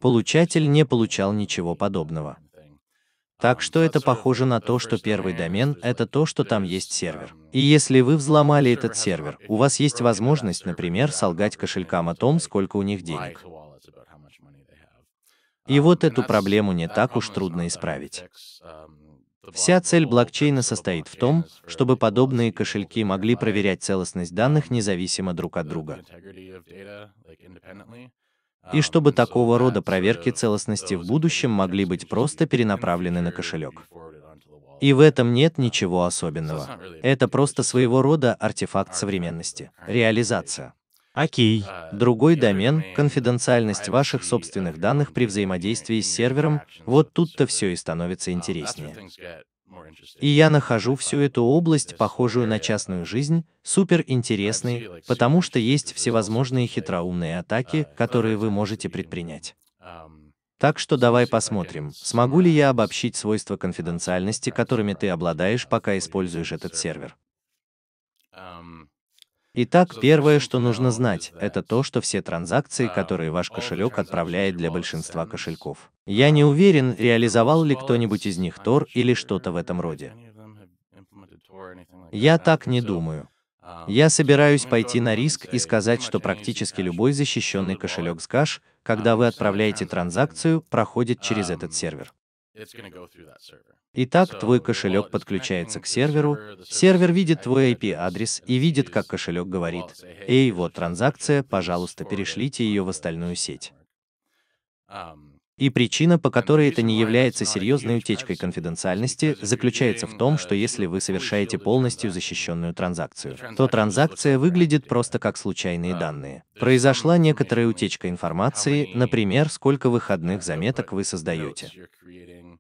[SPEAKER 2] Получатель не получал ничего подобного. Так что это похоже на то, что первый домен – это то, что там есть сервер. Um, И если вы взломали этот сервер, у вас есть возможность, например, солгать кошелькам о том, сколько у них денег. И um, вот эту проблему не так уж трудно исправить. Um, Вся цель блокчейна состоит в том, чтобы подобные кошельки могли проверять целостность данных независимо друг от друга и а, чтобы такого рода проверки целостности в будущем могли быть просто перенаправлены на кошелек. И в этом нет ничего особенного. Это просто своего рода артефакт современности. Реализация. Окей. Uh, Другой домен – конфиденциальность ваших собственных данных при взаимодействии с сервером, вот тут-то все и становится uh, интереснее. И я нахожу всю эту область, похожую на частную жизнь, суперинтересной, потому что есть всевозможные хитроумные атаки, которые вы можете предпринять. Так что давай посмотрим, смогу ли я обобщить свойства конфиденциальности, которыми ты обладаешь, пока используешь этот сервер. Эм, Итак, первое, что нужно знать, это то, что все транзакции, а, которые ваш кошелек отправляет для большинства кошельков. Я не уверен, реализовал ли кто-нибудь из них тор или что-то в этом роде. Я так не думаю. А, Я собираюсь пойти на риск и сказать, что практически любой защищенный кошелек с кэш, а, когда вы отправляете транзакцию, проходит через этот сервер.
[SPEAKER 3] Итак, твой
[SPEAKER 2] кошелек подключается к серверу, сервер видит твой IP-адрес и видит, как кошелек говорит, «Эй, вот транзакция, пожалуйста, перешлите uh, ее в остальную сеть». Um, и причина, по которой это не является серьезной утечкой конфиденциальности, заключается в том, uh, что если вы совершаете полностью защищенную транзакцию, то транзакция выглядит просто как случайные um, данные. Произошла некоторая утечка информации, например, сколько выходных uh, заметок вы создаете.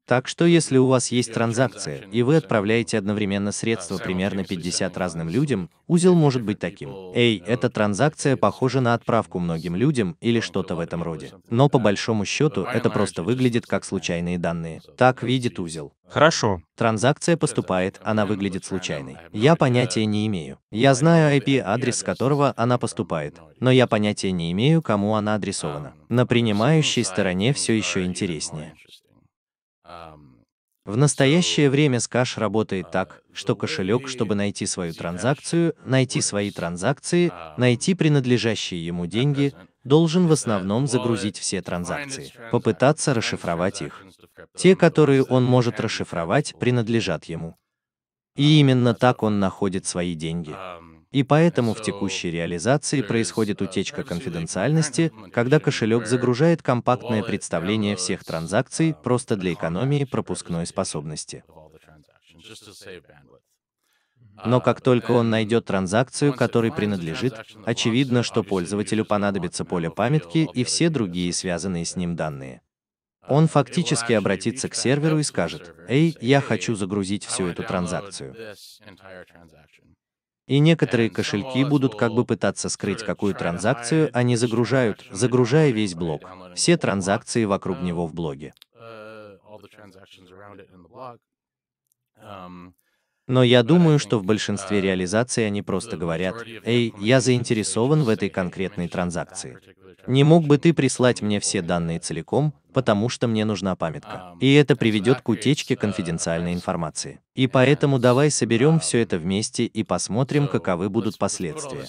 [SPEAKER 2] Так что если у вас есть транзакция, и вы отправляете одновременно средства примерно 50 разным людям, узел может быть таким. Эй, эта транзакция похожа на отправку многим людям или что-то в этом роде. Но по большому счету это просто выглядит как случайные данные. Так видит узел. Хорошо. Транзакция поступает, она выглядит случайной. Я понятия не имею. Я знаю IP-адрес, с которого она поступает, но я понятия не имею, кому она адресована. А, на а, принимающей стороне все еще интереснее. В настоящее время с работает uh, так, что кошелек, чтобы найти свою транзакцию, найти свои транзакции, uh, найти принадлежащие ему деньги, должен в основном загрузить все транзакции, попытаться расшифровать их. Те, которые он может расшифровать, принадлежат ему. И uh, именно так он находит свои деньги. Um, и поэтому в текущей реализации происходит uh, утечка конфиденциальности, когда кошелек загружает компактное представление всех uh, транзакций просто для экономии пропускной способности. Но uh, как только он найдет транзакцию, которой принадлежит, очевидно, что пользователю понадобится поле памятки и все другие связанные с ним данные. Он фактически обратится к серверу и скажет, «Эй, я хочу загрузить всю эту транзакцию» и некоторые кошельки будут как бы пытаться скрыть какую транзакцию они загружают, загружая весь блок, все транзакции вокруг него в блоге. Но я думаю, что в большинстве реализаций они просто говорят, «Эй, я заинтересован в этой конкретной транзакции. Не мог бы ты прислать мне все данные целиком, потому что мне нужна памятка. А, и это приведет к утечке э, конфиденциальной информации. И поэтому давай соберем все um, это вместе и посмотрим, каковы будут последствия.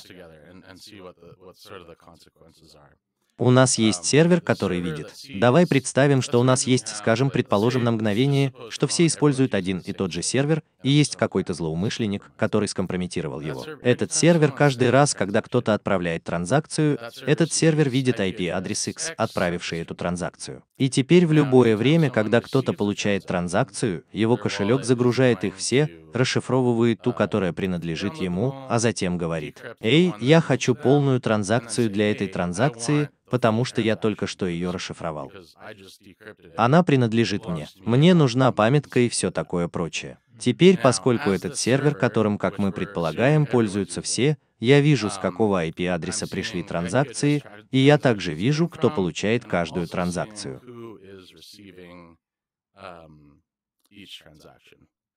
[SPEAKER 2] У нас есть сервер, который видит. Давай представим, что у нас есть, скажем, предположим на мгновение, что все используют один и тот же сервер, и есть какой-то злоумышленник, который скомпрометировал его. Этот сервер каждый раз, когда кто-то отправляет транзакцию, этот сервер видит IP-адрес X, отправивший эту транзакцию. И теперь в любое время, когда кто-то получает транзакцию, его кошелек загружает их все, расшифровывает ту, которая принадлежит ему, а затем говорит, «Эй, я хочу полную транзакцию для этой транзакции, потому что я только что ее расшифровал. Она принадлежит мне. Мне нужна памятка и все такое прочее. Теперь, поскольку этот сервер, которым, как мы предполагаем, пользуются все, я вижу, с какого IP-адреса пришли транзакции, и я также вижу, кто получает каждую транзакцию.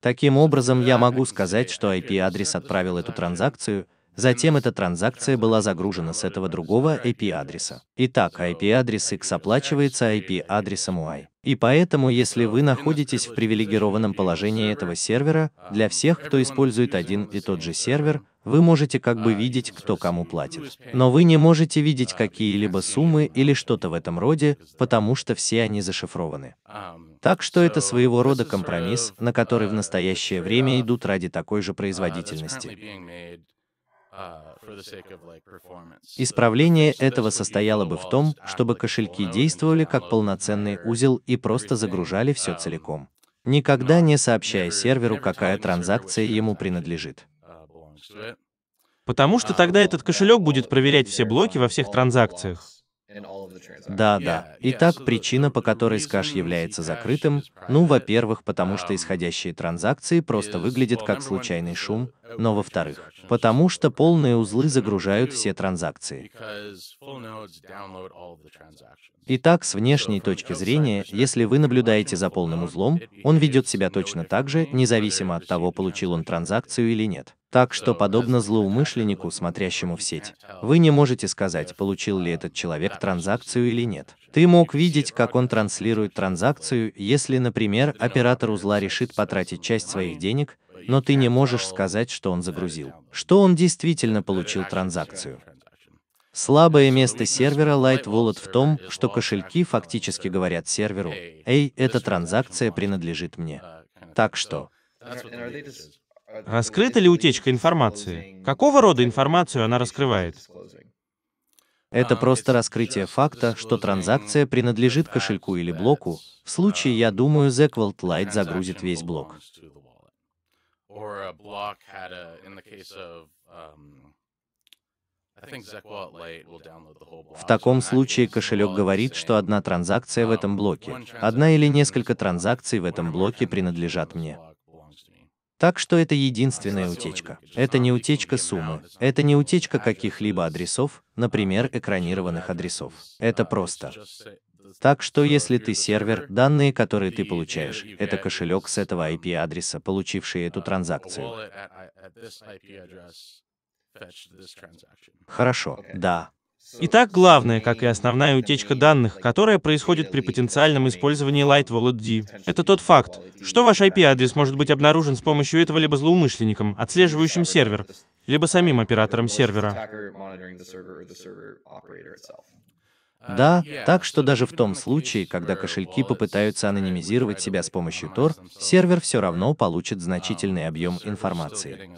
[SPEAKER 2] Таким образом, я могу сказать, что IP-адрес отправил эту транзакцию, Затем эта транзакция была загружена с этого другого IP-адреса. Итак, IP-адрес X оплачивается IP-адресом Y. И поэтому, если вы находитесь в привилегированном положении этого сервера, для всех, кто использует один и тот же сервер, вы можете как бы видеть, кто кому платит. Но вы не можете видеть какие-либо суммы или что-то в этом роде, потому что все они зашифрованы. Так что это своего рода компромисс, на который в настоящее время идут ради такой же производительности. А, Исправление этого состояло бы в том, чтобы кошельки действовали как полноценный узел и просто загружали все um, целиком, никогда не сообщая серверу, какая транзакция ему принадлежит.
[SPEAKER 4] Uh,
[SPEAKER 1] потому что тогда um, этот кошелек будет проверять все блоки во всех транзакциях. Да, да. Итак, причина, по которой скаш является
[SPEAKER 2] закрытым, ну, во-первых, потому что um, исходящие транзакции просто выглядят как случайный шум, но во-вторых, потому что полные узлы загружают все транзакции. Итак, с внешней точки зрения, если вы наблюдаете за полным узлом, он ведет себя точно так же, независимо от того, получил он транзакцию или нет. Так что, подобно злоумышленнику, смотрящему в сеть, вы не можете сказать, получил ли этот человек транзакцию или нет. Ты мог видеть, как он транслирует транзакцию, если, например, оператор узла решит потратить часть своих денег, но ты не можешь сказать, что он загрузил, что он действительно получил транзакцию. Слабое место сервера Light Wallet в том, что кошельки фактически говорят серверу, «Эй, эта
[SPEAKER 1] транзакция принадлежит мне». Так что... Раскрыта ли утечка информации? Какого рода информацию она раскрывает?
[SPEAKER 4] Это
[SPEAKER 2] просто раскрытие факта, что транзакция принадлежит кошельку или блоку. В случае, я думаю, Zequalt Light загрузит весь блок
[SPEAKER 3] or a block had a, in the case of, um, в
[SPEAKER 2] таком случае кошелек говорит, что одна транзакция в этом um, блоке, одна или несколько транзакций в этом блоке принадлежат мне. Так что это единственная утечка. Это не утечка суммы, это не утечка каких-либо адресов, например, экранированных адресов. Uh, это просто так что если ты сервер, данные, которые ты получаешь, это кошелек с этого IP-адреса, получивший эту э, транзакцию.
[SPEAKER 1] Хорошо, да. Итак, главное, как и основная утечка данных, которая происходит при потенциальном использовании Light Wallet D, это тот факт, что ваш IP-адрес может быть обнаружен с помощью этого либо злоумышленником, отслеживающим сервер, либо самим оператором
[SPEAKER 2] сервера. А, да, так что даже в том случае, когда кошельки попытаются анонимизировать себя с помощью Tor, сервер все равно а, получит а, значительный объем информации.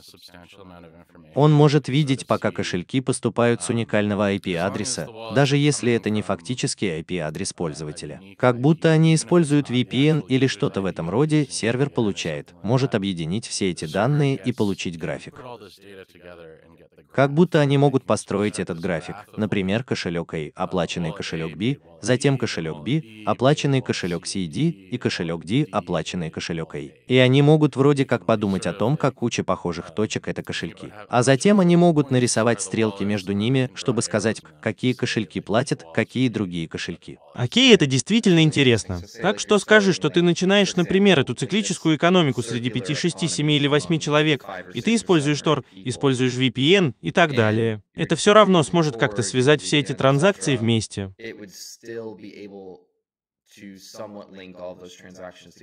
[SPEAKER 2] Он может видеть, пока кошельки поступают с um, уникального IP-адреса, даже если это не фактический IP-адрес пользователя. Как будто они используют VPN или что-то в этом роде, сервер получает, может объединить все эти данные и получить график. Как будто они могут построить этот график. Например, кошелек A, оплаченный кошелек B, затем кошелек B, оплаченный кошелек CD и кошелек D, оплаченный кошелек A. И они могут вроде как подумать о том, как куча похожих точек это кошельки. А затем они могут нарисовать стрелки между ними, чтобы сказать, какие кошельки
[SPEAKER 1] платят, какие другие кошельки. Окей, это действительно интересно. Так что скажи, что ты начинаешь, например, эту циклическую экономику среди 5, 6, 7 или 8 человек, и ты используешь Tor, используешь VPN и так далее. Это все равно сможет как-то связать все эти транзакции вместе.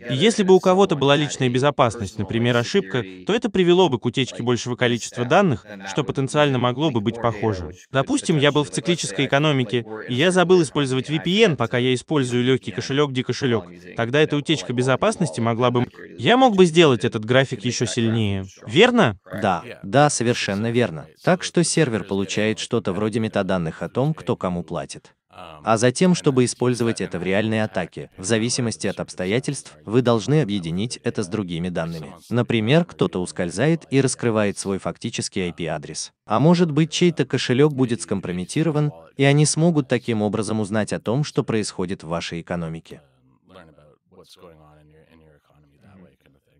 [SPEAKER 1] Если бы у кого-то была личная безопасность, например, ошибка, то это привело бы к утечке большего количества данных, что потенциально могло бы быть похоже. Допустим, я был в циклической экономике, и я забыл использовать VPN, пока я использую легкий кошелек, дикошелек. Тогда эта утечка безопасности могла бы... Я мог бы сделать этот график еще сильнее. Верно?
[SPEAKER 2] Да, да, совершенно верно. Так что сервер получает что-то вроде метаданных о том, кто кому платит а затем, чтобы использовать это в реальной атаке, в зависимости от обстоятельств, вы должны объединить это с другими данными. Например, кто-то ускользает и раскрывает свой фактический IP-адрес. А может быть, э, чей-то кошелек будет скомпрометирован, и они смогут таким образом узнать о том, что происходит в вашей экономике.
[SPEAKER 3] Э,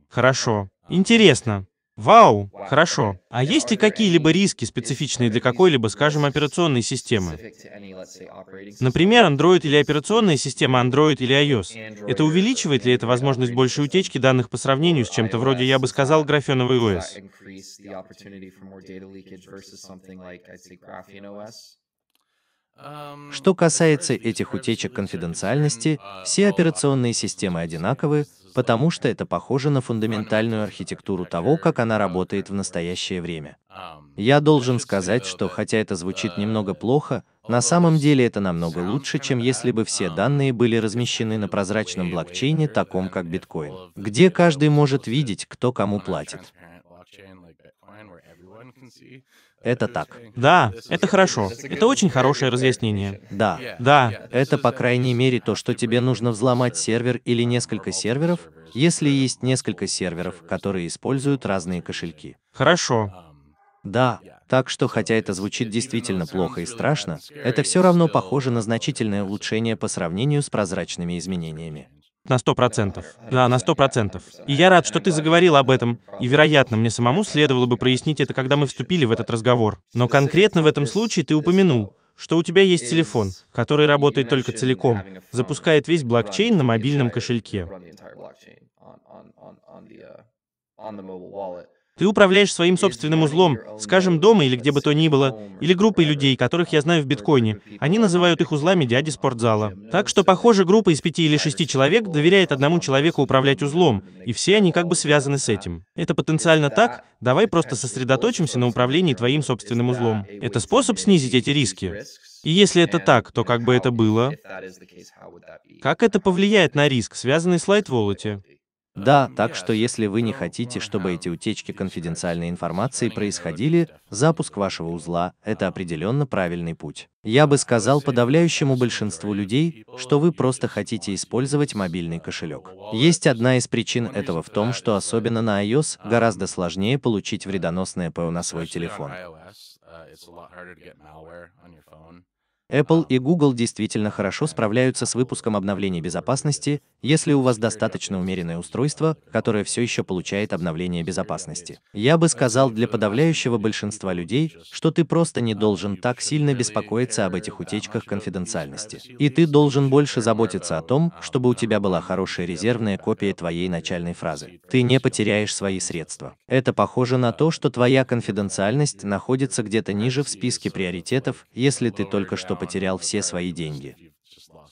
[SPEAKER 1] Хорошо. Интересно. Вау, хорошо. А есть ли какие-либо риски, специфичные для какой-либо, скажем, операционной системы? Например, Android или операционная система Android или iOS. Это увеличивает ли это возможность большей утечки данных по сравнению с чем-то вроде, я бы сказал, графеновой OS?
[SPEAKER 2] Что касается этих утечек конфиденциальности, все операционные системы одинаковы, потому что это похоже на фундаментальную архитектуру того, как она работает в настоящее время. Я должен сказать, что хотя это звучит немного плохо, на самом деле это намного лучше, чем если бы все данные были размещены на прозрачном блокчейне, таком как биткоин, где каждый может видеть, кто кому платит. Это так. Да, это хорошо. Это очень хорошее разъяснение. Да. Да. Это, по крайней мере, то, что тебе нужно взломать сервер или несколько серверов, если есть несколько серверов, которые используют разные кошельки. Хорошо. Да, так что хотя это звучит действительно плохо и страшно, это все равно похоже на значительное улучшение по сравнению с прозрачными изменениями.
[SPEAKER 1] На сто процентов. Да, на сто процентов. И я рад, что ты заговорил об этом. И, вероятно, мне самому следовало бы прояснить это, когда мы вступили в этот разговор. Но конкретно в этом случае ты упомянул, что у тебя есть телефон, который работает только целиком, запускает весь блокчейн на мобильном кошельке. Ты управляешь своим собственным узлом, скажем, дома или где бы то ни было, или группой людей, которых я знаю в биткоине. Они называют их узлами дяди спортзала. Так что, похоже, группа из пяти или шести человек доверяет одному человеку управлять узлом, и все они как бы связаны с этим. Это потенциально так? Давай просто сосредоточимся на управлении твоим собственным узлом. Это способ снизить эти риски. И если это так, то как бы это было? Как это повлияет на риск, связанный с Light
[SPEAKER 2] Wallet? Да, так что если вы не ну, хотите, чтобы эти утечки конфиденциальной информации происходили, запуск вашего узла – это определенно правильный путь. Я ну, бы сказал подавляющему большинству людей, что вы просто хотите использовать мобильный кошелек. Есть одна из причин этого в том, что особенно на iOS гораздо сложнее получить вредоносное ПО на свой телефон. Uh, Apple и Google действительно хорошо справляются с выпуском обновлений безопасности, если у вас достаточно умеренное устройство, которое все еще получает обновление безопасности. Я бы сказал для подавляющего большинства людей, что ты просто не должен так сильно беспокоиться об этих утечках конфиденциальности. И ты должен больше заботиться о том, чтобы у тебя была хорошая резервная копия твоей начальной фразы. Ты не потеряешь свои средства. Это похоже на то, что твоя конфиденциальность находится где-то ниже в списке приоритетов, если ты только что кто потерял все свои деньги.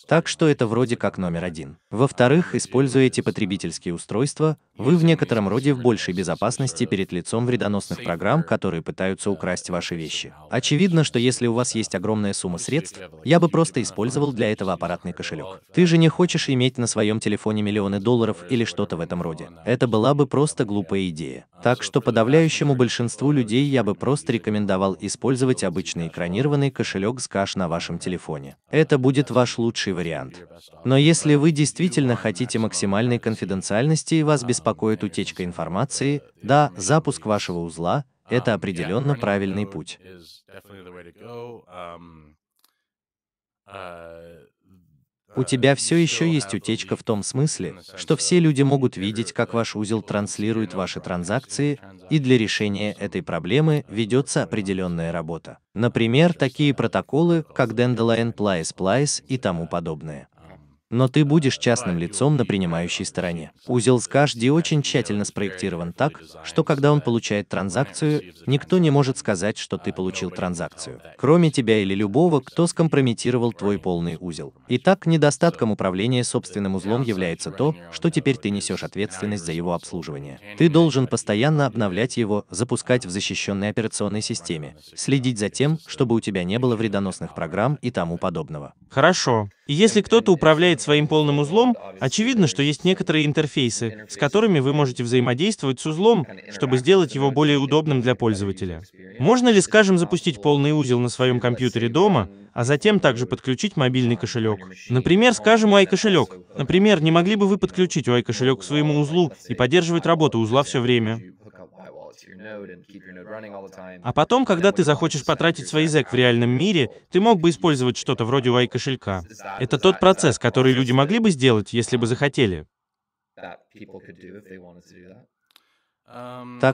[SPEAKER 2] Так что это вроде как номер один. Во-вторых, используя эти потребительские устройства, вы в некотором роде в большей безопасности перед лицом вредоносных программ, которые пытаются украсть ваши вещи. Очевидно, что если у вас есть огромная сумма средств, я бы просто использовал для этого аппаратный кошелек. Ты же не хочешь иметь на своем телефоне миллионы долларов или что-то в этом роде. Это была бы просто глупая идея. Так что подавляющему большинству людей я бы просто рекомендовал использовать обычный экранированный кошелек с кэш на вашем телефоне. Это будет ваш лучший лучший вариант. Но если вы действительно хотите максимальной конфиденциальности и вас беспокоит утечка информации, да, запуск вашего узла – это определенно правильный путь у тебя все еще есть утечка в том смысле, что все люди могут видеть, как ваш узел транслирует ваши транзакции, и для решения этой проблемы ведется определенная работа. Например, такие протоколы, как Dandelion Plies Plies и тому подобное но ты будешь частным лицом на принимающей стороне. Узел с каждый очень тщательно спроектирован так, что когда он получает транзакцию, никто не может сказать, что ты получил транзакцию, кроме тебя или любого, кто скомпрометировал твой полный узел. Итак, недостатком управления собственным узлом является то, что теперь ты несешь ответственность за его обслуживание. Ты должен постоянно обновлять его, запускать в защищенной операционной системе, следить за тем, чтобы у тебя не было вредоносных программ и тому подобного.
[SPEAKER 1] Хорошо. И если кто-то управляет своим полным узлом, очевидно, что есть некоторые интерфейсы, с которыми вы можете взаимодействовать с узлом, чтобы сделать его более удобным для пользователя. Можно ли, скажем, запустить полный узел на своем компьютере дома, а затем также подключить мобильный кошелек? Например, скажем, UI-кошелек. Например, не могли бы вы подключить UI-кошелек к своему узлу и поддерживать работу узла все время? А потом, когда ты захочешь потратить свои зэк в реальном мире, ты мог бы использовать что-то вроде Y-кошелька. Это тот процесс, который люди могли бы сделать, если бы захотели. Так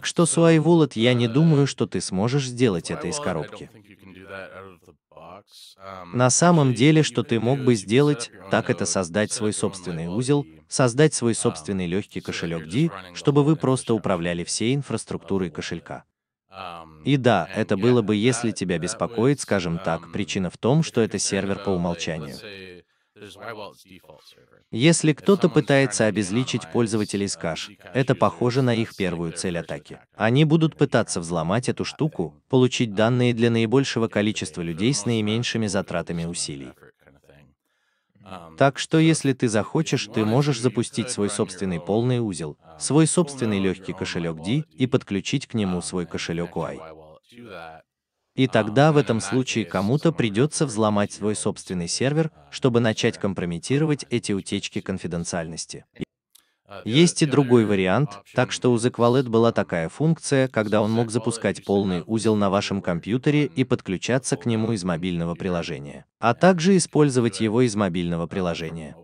[SPEAKER 1] что с iWallet я не
[SPEAKER 2] думаю, что ты сможешь сделать это из коробки. На самом деле, что ты мог бы сделать, так это создать свой собственный узел, создать свой собственный легкий кошелек D, чтобы вы просто управляли всей инфраструктурой кошелька. И да, это было бы, если тебя беспокоит, скажем так, причина в том, что это сервер по uh, умолчанию. Если кто-то пытается обезличить пользователей uh, кэш, это похоже на их первую цель атаки. Они будут пытаться взломать эту штуку, получить uh, данные для наибольшего количества людей с наименьшими затратами усилий. Um, так что если ты захочешь, ты можешь запустить свой собственный полный узел, uh, свой собственный легкий кошелек D и подключить к нему um, свой кошелек Y. И тогда в этом случае кому-то придется взломать свой собственный сервер, чтобы начать компрометировать эти утечки конфиденциальности. Э, э, есть и другой вариант, так что у ZQualet была такая функция, когда он мог запускать полный узел на вашем компьютере и подключаться к нему из мобильного приложения, а также использовать э, его из мобильного приложения.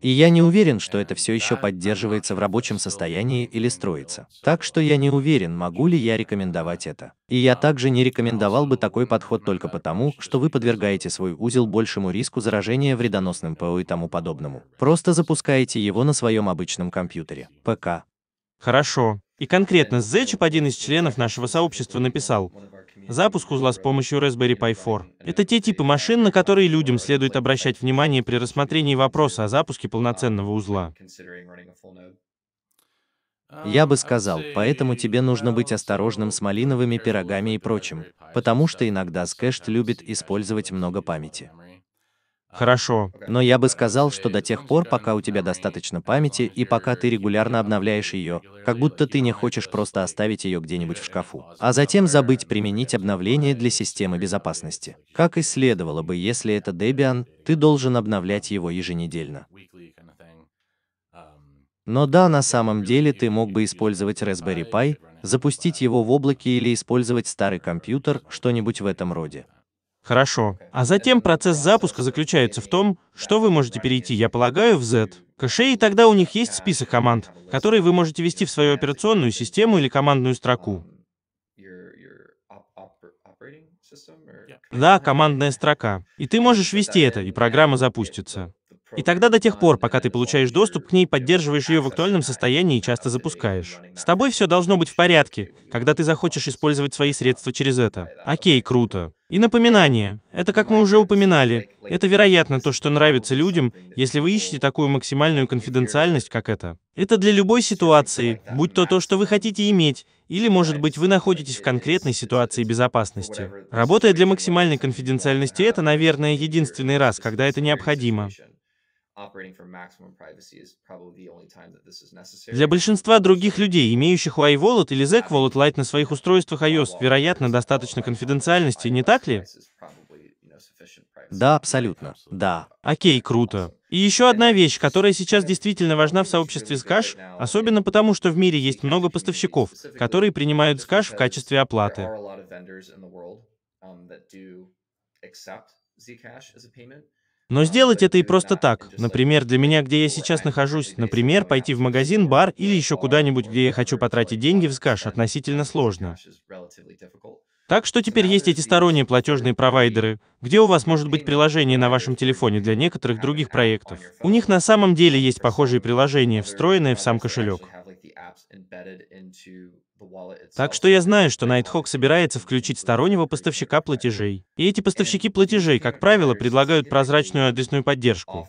[SPEAKER 2] И я не уверен, что это все еще поддерживается в рабочем состоянии или строится. Так что я не уверен, могу ли я рекомендовать это. И я также не рекомендовал бы такой подход только потому, что вы подвергаете свой узел большему риску заражения вредоносным ПО и тому подобному. Просто запускаете его на своем обычном компьютере. ПК.
[SPEAKER 1] Хорошо, и конкретно Зечип, один из членов нашего сообщества, написал «Запуск узла с помощью Raspberry Pi 4». Это те типы машин, на которые людям следует обращать внимание при рассмотрении вопроса о запуске полноценного узла.
[SPEAKER 4] Я бы сказал, поэтому
[SPEAKER 2] тебе нужно быть осторожным с малиновыми пирогами и прочим, потому что иногда скэшт любит использовать много памяти. Хорошо. Но я бы сказал, что до тех пор, пока у тебя достаточно памяти и пока ты регулярно обновляешь ее, как будто ты не хочешь просто оставить ее где-нибудь в шкафу, а затем забыть применить обновление для системы безопасности. Как и следовало бы, если это Debian, ты должен обновлять его еженедельно. Но да, на самом деле ты мог бы использовать Raspberry Pi, запустить его в облаке или использовать старый компьютер, что-нибудь в этом роде.
[SPEAKER 1] Хорошо. А затем процесс запуска заключается в том, что вы можете перейти, я полагаю, в Z. Кэше, и тогда у них есть список команд, которые вы можете ввести в свою операционную систему или командную строку. Да, командная строка. И ты можешь ввести это, и программа запустится. И тогда до тех пор, пока ты получаешь доступ к ней, поддерживаешь ее в актуальном состоянии и часто запускаешь. С тобой все должно быть в порядке, когда ты захочешь использовать свои средства через это. Окей, круто. И напоминание. Это, как мы уже упоминали, это, вероятно, то, что нравится людям, если вы ищете такую максимальную конфиденциальность, как это. Это для любой ситуации, будь то то, что вы хотите иметь, или, может быть, вы находитесь в конкретной ситуации безопасности. Работая для максимальной конфиденциальности, это, наверное, единственный раз, когда это необходимо. Для большинства других людей, имеющих iWallet или ZQWallet Lite на своих устройствах iOS, вероятно, достаточно конфиденциальности, не так ли? Да, абсолютно. Да. Окей, круто. И еще одна вещь, которая сейчас действительно важна в сообществе Sketch, особенно потому, что в мире есть много поставщиков, которые принимают Sketch в качестве оплаты.
[SPEAKER 4] Um, Zcash as a payment.
[SPEAKER 1] Но сделать это и просто так. Например, для меня, где я сейчас нахожусь, например, пойти в магазин, бар или еще куда-нибудь, где я хочу потратить деньги в СКАШ, относительно сложно. Так что теперь есть эти сторонние платежные провайдеры, где у вас может быть приложение на вашем телефоне для некоторых других проектов. У них на самом деле есть похожие приложения, встроенные в сам кошелек. Так что я знаю, что Nighthawk собирается включить стороннего поставщика платежей. И эти поставщики платежей, как правило, предлагают прозрачную адресную поддержку.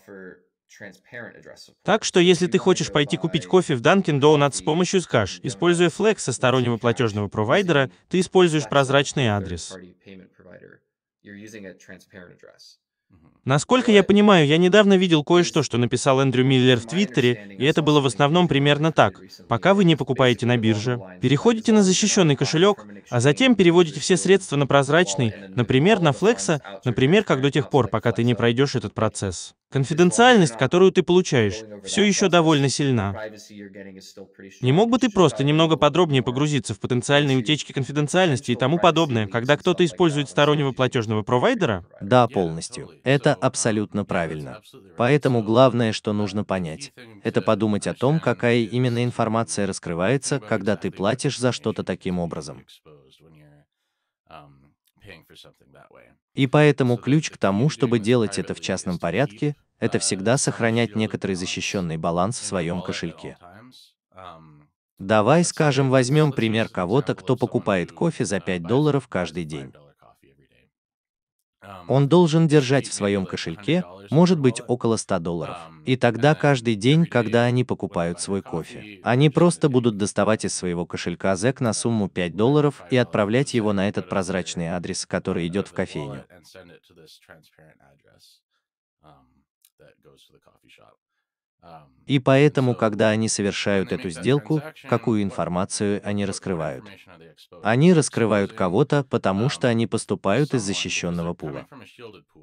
[SPEAKER 1] Так что, если ты хочешь пойти купить кофе в Dunkin' Donuts с помощью Sketch, используя Flex со стороннего платежного провайдера, ты используешь прозрачный адрес. Насколько я понимаю, я недавно видел кое-что, что написал Эндрю Миллер в Твиттере, и это было в основном примерно так. Пока вы не покупаете на бирже, переходите на защищенный кошелек, а затем переводите все средства на прозрачный, например, на Флекса, например, как до тех пор, пока ты не пройдешь этот процесс. Конфиденциальность, которую ты получаешь, все еще довольно сильна. Не мог бы ты просто немного подробнее погрузиться в потенциальные утечки конфиденциальности и тому подобное, когда кто-то использует стороннего платежного провайдера?
[SPEAKER 2] Да, полностью. Это абсолютно правильно. Поэтому главное, что нужно понять, это подумать о том, какая именно информация раскрывается, когда ты платишь за что-то таким образом. И поэтому ключ к тому, чтобы делать это в частном порядке, это всегда сохранять некоторый защищенный баланс в своем кошельке. Давай, скажем, возьмем пример кого-то, кто покупает кофе за 5 долларов каждый день. Он должен держать в своем кошельке, может быть, около 100 долларов. И тогда каждый день, когда они покупают свой кофе, они просто будут доставать из своего кошелька зэк на сумму 5 долларов и отправлять его на этот прозрачный адрес, который э, идет в э, кофейню. И поэтому, когда они совершают эту сделку, какую информацию они раскрывают? Они раскрывают кого-то, потому что они поступают из защищенного пула.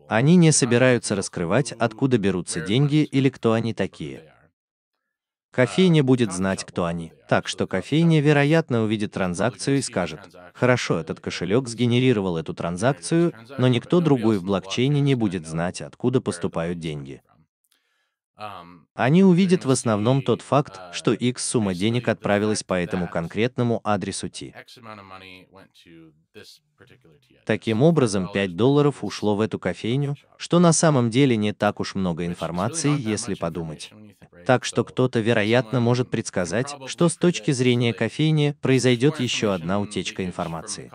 [SPEAKER 2] Они не собираются раскрывать, откуда берутся деньги или кто они такие. Кофейня будет знать, кто они. Так что uh, кофейня, вероятно, увидит транзакцию и скажет, хорошо, этот кошелек сгенерировал эту транзакцию, но никто другой в блокчейне не будет знать, откуда поступают деньги. Они увидят в основном тот факт, что X сумма денег отправилась по этому конкретному адресу T. Таким образом, 5 долларов ушло в эту кофейню, что на самом деле не так уж много информации, если подумать. Так что кто-то, вероятно, может предсказать, что с точки зрения кофейни произойдет еще одна утечка информации.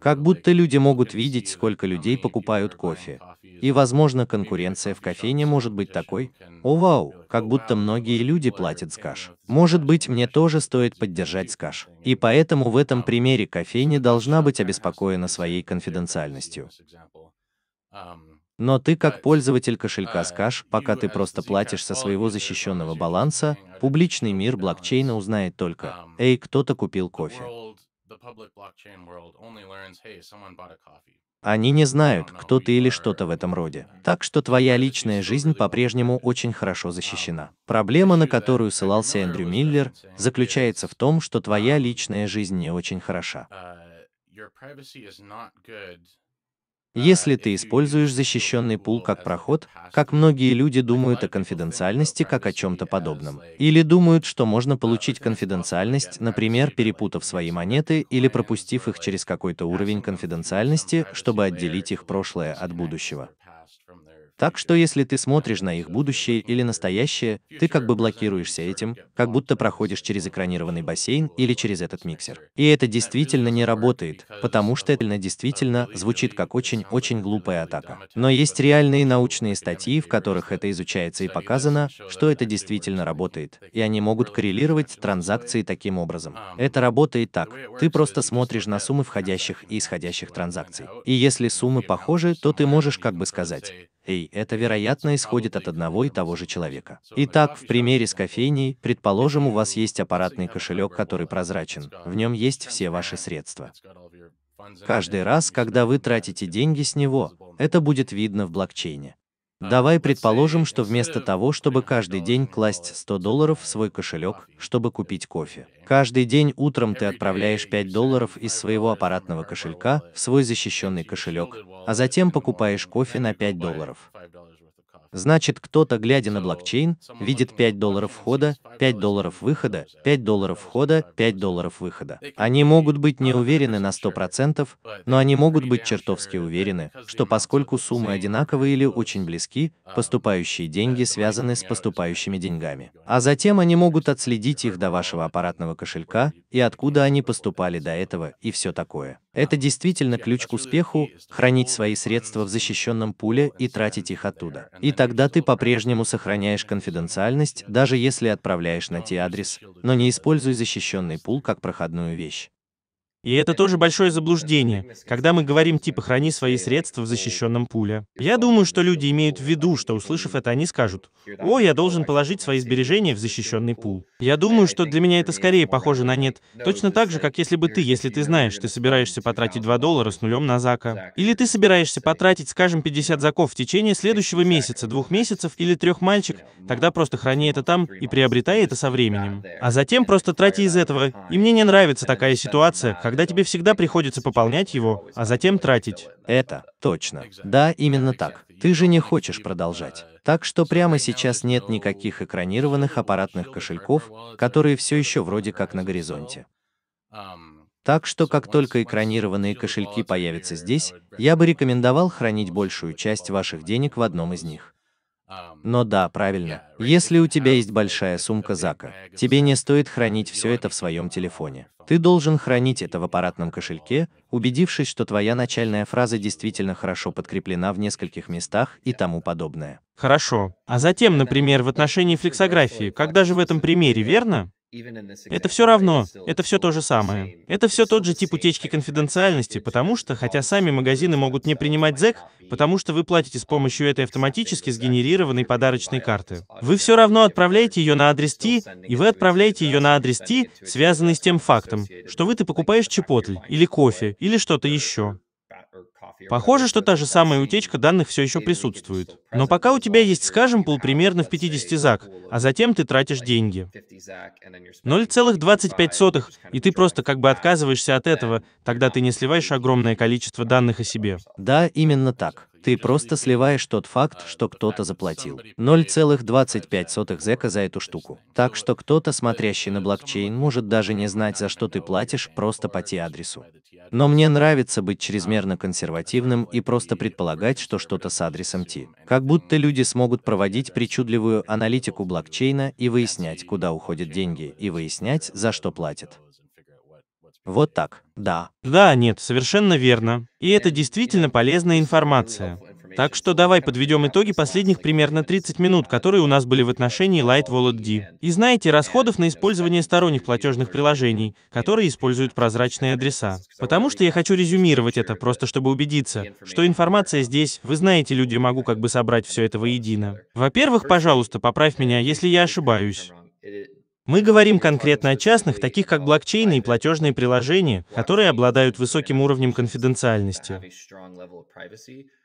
[SPEAKER 2] Как будто люди могут видеть, сколько людей покупают кофе. И, возможно, конкуренция в кофейне может быть такой, о вау, как будто многие люди платят с каш. Может быть, мне тоже стоит поддержать с каш. И поэтому в этом примере кофейня должна быть обеспокоена своей конфиденциальностью. Но ты как пользователь кошелька Skash, пока ты просто платишь со своего защищенного баланса, публичный мир блокчейна узнает только, «Эй, кто-то купил кофе». Они не знают, кто ты или что-то в этом роде. Так что твоя личная жизнь по-прежнему очень хорошо защищена. Проблема, на которую ссылался Эндрю Миллер, заключается в том, что твоя личная жизнь не очень хороша.
[SPEAKER 3] Uh,
[SPEAKER 2] если ты используешь защищенный пул как проход, как многие люди думают о конфиденциальности как о чем-то подобном, или думают, что можно получить конфиденциальность, например, перепутав свои монеты или пропустив их через какой-то уровень конфиденциальности, чтобы отделить их прошлое от будущего. Так что если ты смотришь на их будущее или настоящее, ты как бы блокируешься этим, как будто проходишь через экранированный бассейн или через этот миксер. И это действительно не работает, потому что это действительно звучит как очень-очень глупая атака. Но есть реальные научные статьи, в которых это изучается и показано, что это действительно работает, и они могут коррелировать транзакции таким образом. Это работает так, ты просто смотришь на суммы входящих и исходящих транзакций. И если суммы похожи, то ты можешь как бы сказать, Эй, это, вероятно, исходит от одного и того же человека. Итак, в примере с кофейней, предположим, у вас есть аппаратный кошелек, который прозрачен. В нем есть все ваши средства. Каждый раз, когда вы тратите деньги с него, это будет видно в блокчейне. Давай предположим, что вместо того, чтобы каждый день класть 100 долларов в свой кошелек, чтобы купить кофе, каждый день утром ты отправляешь 5 долларов из своего аппаратного кошелька в свой защищенный кошелек, а затем покупаешь кофе на 5 долларов. Значит, кто-то, глядя на блокчейн, видит 5 долларов входа, 5 долларов выхода, 5 долларов входа, 5 долларов выхода. Они могут быть не уверены на 100%, но они могут быть чертовски уверены, что поскольку суммы одинаковы или очень близки, um, поступающие деньги связаны с поступающими деньгами. А затем они могут отследить их до вашего аппаратного кошелька и откуда они поступали до этого и все такое. Это действительно ключ к успеху – хранить свои средства в защищенном пуле и тратить их оттуда. И тогда ты по-прежнему сохраняешь конфиденциальность, даже если отправляешь на те адрес, но не используй защищенный пул как проходную
[SPEAKER 1] вещь. И это тоже большое заблуждение, когда мы говорим типа «храни свои средства в защищенном пуле». Я думаю, что люди имеют в виду, что, услышав это, они скажут «О, я должен положить свои сбережения в защищенный пул». Я думаю, что для меня это скорее похоже на «нет». Точно так же, как если бы ты, если ты знаешь, ты собираешься потратить 2 доллара с нулем на зака. Или ты собираешься потратить, скажем, 50 заков в течение следующего месяца, двух месяцев или трех мальчик, тогда просто храни это там и приобретай это со временем. А затем просто трати из этого. И мне не нравится такая ситуация, когда тогда тебе всегда приходится пополнять его, а затем тратить. Это
[SPEAKER 2] точно. Да, именно так. Ты же не хочешь продолжать. Так что прямо сейчас нет никаких экранированных аппаратных кошельков, которые все еще вроде как на горизонте. Так что как только экранированные кошельки появятся здесь, я бы рекомендовал хранить большую часть ваших денег в одном из них. Um, Но да, правильно. Если у тебя есть большая сумка Зака, тебе не стоит хранить все это в своем телефоне. Ты должен хранить это в аппаратном кошельке, убедившись, что твоя начальная фраза действительно хорошо
[SPEAKER 1] подкреплена в нескольких местах и тому подобное. Хорошо. А затем, например, в отношении флексографии, когда же в этом примере, верно? Это все равно, это все то же самое. Это все тот же тип утечки конфиденциальности, потому что, хотя сами магазины могут не принимать зэк, потому что вы платите с помощью этой автоматически сгенерированной подарочной карты. Вы все равно отправляете ее на адрес T, и вы отправляете ее на адрес T, связанный с тем фактом, что вы ты покупаешь чепотль, или кофе, или что-то еще. Похоже, что та же самая утечка данных все еще присутствует. Но пока у тебя есть, скажем, пул примерно в 50 зак, а затем ты тратишь деньги. 0,25, и ты просто как бы отказываешься от этого, тогда ты не сливаешь огромное количество данных о себе. Да, именно
[SPEAKER 2] так. Ты просто сливаешь тот факт, что кто-то заплатил. 0,25 зека за эту штуку. Так что кто-то, смотрящий на блокчейн, может даже не знать, за что ты платишь, просто по те адресу. Но мне нравится быть чрезмерно консервативным и просто предполагать, что что-то с адресом T. Как будто люди смогут проводить причудливую аналитику блокчейна и выяснять, куда уходят деньги, и выяснять, за что платят. Вот так, да.
[SPEAKER 1] Да, нет, совершенно верно. И это действительно полезная информация. Так что давай подведем итоги последних примерно 30 минут, которые у нас были в отношении Light Wallet D. И знаете, расходов на использование сторонних платежных приложений, которые используют прозрачные адреса. Потому что я хочу резюмировать это, просто чтобы убедиться, что информация здесь, вы знаете, люди, могу как бы собрать все это воедино. Во-первых, пожалуйста, поправь меня, если я ошибаюсь. Мы говорим конкретно о частных, таких как блокчейны и платежные приложения, которые обладают высоким уровнем конфиденциальности.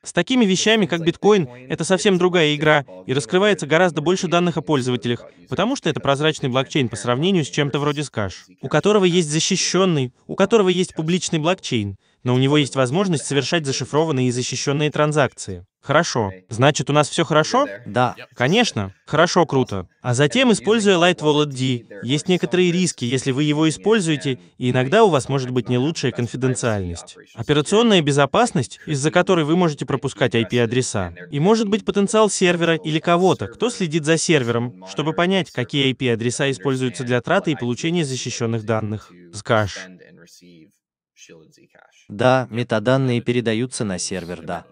[SPEAKER 1] С такими вещами, как биткоин, это совсем другая игра, и раскрывается гораздо больше данных о пользователях, потому что это прозрачный блокчейн по сравнению с чем-то вроде Скаш, у которого есть защищенный, у которого есть публичный блокчейн, но у него есть возможность совершать зашифрованные и защищенные транзакции. Хорошо. Значит, у нас все хорошо? Да. Конечно. Хорошо, круто. А затем, используя Light Wallet D, есть некоторые риски, если вы его используете, и иногда у вас может быть не лучшая конфиденциальность. Операционная безопасность, из-за которой вы можете пропускать IP-адреса, и может быть потенциал сервера или кого-то, кто следит за сервером, чтобы понять, какие IP-адреса используются для траты и получения защищенных данных. Zcash. Да, метаданные передаются на сервер, да.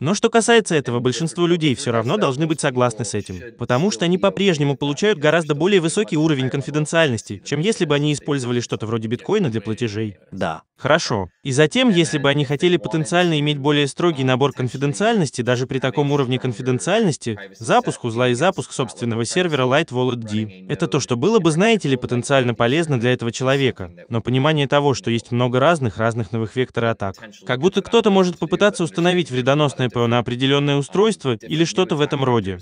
[SPEAKER 1] Но что касается этого, большинство людей все равно должны быть согласны с этим, потому что они по-прежнему получают гораздо более высокий уровень конфиденциальности, чем если бы они использовали что-то вроде биткоина для платежей. Да. Хорошо. И затем, если бы они хотели потенциально иметь более строгий набор конфиденциальности, даже при таком уровне конфиденциальности, запуск узла и запуск собственного сервера Light Wallet D. Это то, что было бы, знаете ли, потенциально полезно для этого человека, но понимание того, что есть много разных, разных новых векторов атак. Как будто кто-то может попытаться установить вредоносное снэпы на определенное устройство или что-то в этом роде.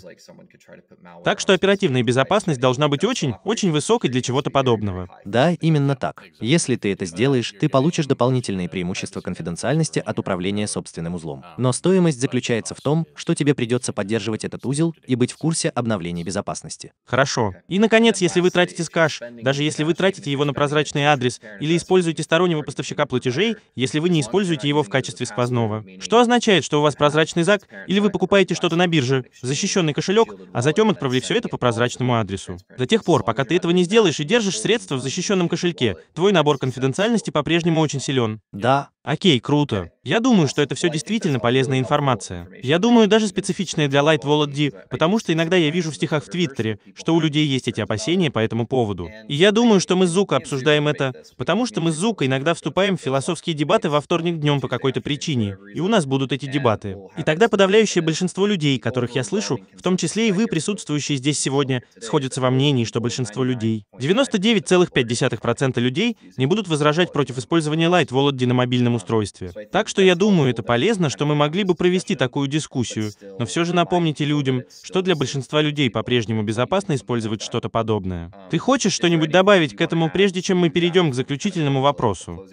[SPEAKER 1] Так что оперативная безопасность должна быть очень, очень высокой для чего-то подобного. Да, именно так.
[SPEAKER 2] Если ты это сделаешь, ты получишь дополнительные преимущества конфиденциальности от управления собственным узлом. Но стоимость заключается в том, что тебе придется поддерживать этот узел и быть в курсе обновлений безопасности.
[SPEAKER 1] Хорошо. И, наконец, если вы тратите скаш, даже если вы тратите его на прозрачный адрес или используете стороннего поставщика платежей, если вы не используете его в качестве сквозного. Что означает, что у вас прозрачный прозрачный ЗАК, или вы покупаете что-то на бирже, защищенный кошелек, а затем отправили все это по прозрачному адресу. До тех пор, пока ты этого не сделаешь и держишь средства в защищенном кошельке, твой набор конфиденциальности по-прежнему очень силен. Да, Окей, круто. Я думаю, что это все действительно полезная информация. Я думаю, даже специфичная для Light Wallet D, потому что иногда я вижу в стихах в Твиттере, что у людей есть эти опасения по этому поводу. И я думаю, что мы с Зука обсуждаем это, потому что мы с Зука иногда вступаем в философские дебаты во вторник днем по какой-то причине, и у нас будут эти дебаты. И тогда подавляющее большинство людей, которых я слышу, в том числе и вы, присутствующие здесь сегодня, сходятся во мнении, что большинство людей, 99,5% людей не будут возражать против использования Light Wallet D на мобильном мобильном устройстве. Так что я думаю, это полезно, что мы могли бы провести такую дискуссию, но все же напомните людям, что для большинства людей по-прежнему безопасно использовать что-то подобное. Ты хочешь что-нибудь добавить к этому, прежде чем мы перейдем к заключительному вопросу?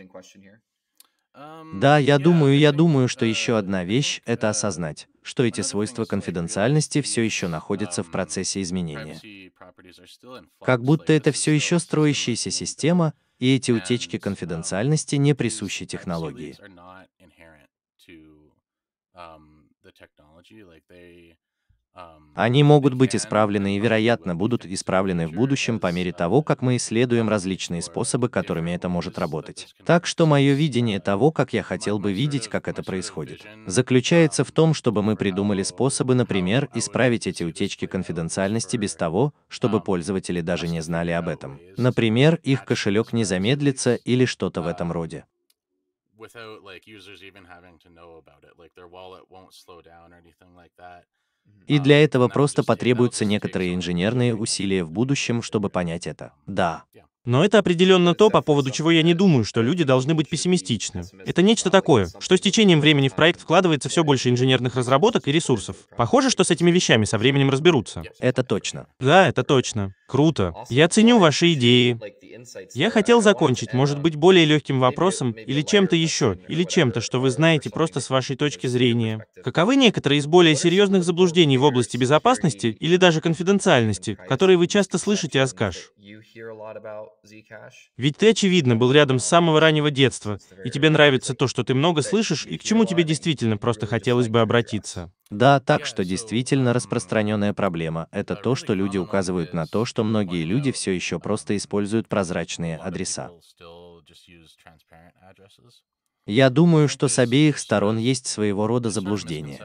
[SPEAKER 1] Да, я думаю, я думаю, что еще одна
[SPEAKER 2] вещь — это осознать, что эти свойства конфиденциальности все еще находятся в процессе изменения. Как будто это все еще строящаяся система, и эти утечки um, конфиденциальности не присущи технологии. Они могут быть исправлены и, вероятно, будут исправлены в будущем по мере того, как мы исследуем различные способы, которыми это может работать. Так что мое видение того, как я хотел бы видеть, как это происходит, заключается в том, чтобы мы придумали способы, например, исправить эти утечки конфиденциальности без того, чтобы пользователи даже не знали об этом. Например, их кошелек не замедлится или что-то в этом роде.
[SPEAKER 3] Without like users even having to know about it, like their wallet won't slow down or
[SPEAKER 2] anything like that. И для а, этого просто потребуются некоторые инженерные усилия в будущем, чтобы понять это.
[SPEAKER 1] Да. Но это определенно то, по поводу чего я не думаю, что люди должны быть пессимистичны. Это нечто такое, что с течением времени в проект вкладывается все больше инженерных разработок и ресурсов. Похоже, что с этими вещами со временем разберутся. Это точно. Да, это точно. Круто. Я ценю ваши идеи. Я хотел закончить, может быть, более легким вопросом или чем-то еще, или чем-то, что вы знаете просто с вашей точки зрения. Каковы некоторые из более серьезных заблуждений в области безопасности или даже конфиденциальности, которые вы часто слышите о СКАШ? Ведь ты, очевидно, был рядом с самого раннего детства, и тебе нравится то, что ты много слышишь, и к чему тебе действительно просто хотелось бы обратиться.
[SPEAKER 2] Да, так что действительно распространенная проблема – это то, что люди указывают на то, что многие люди все еще просто используют прозрачные адреса. Я думаю, что с обеих сторон есть своего рода заблуждение.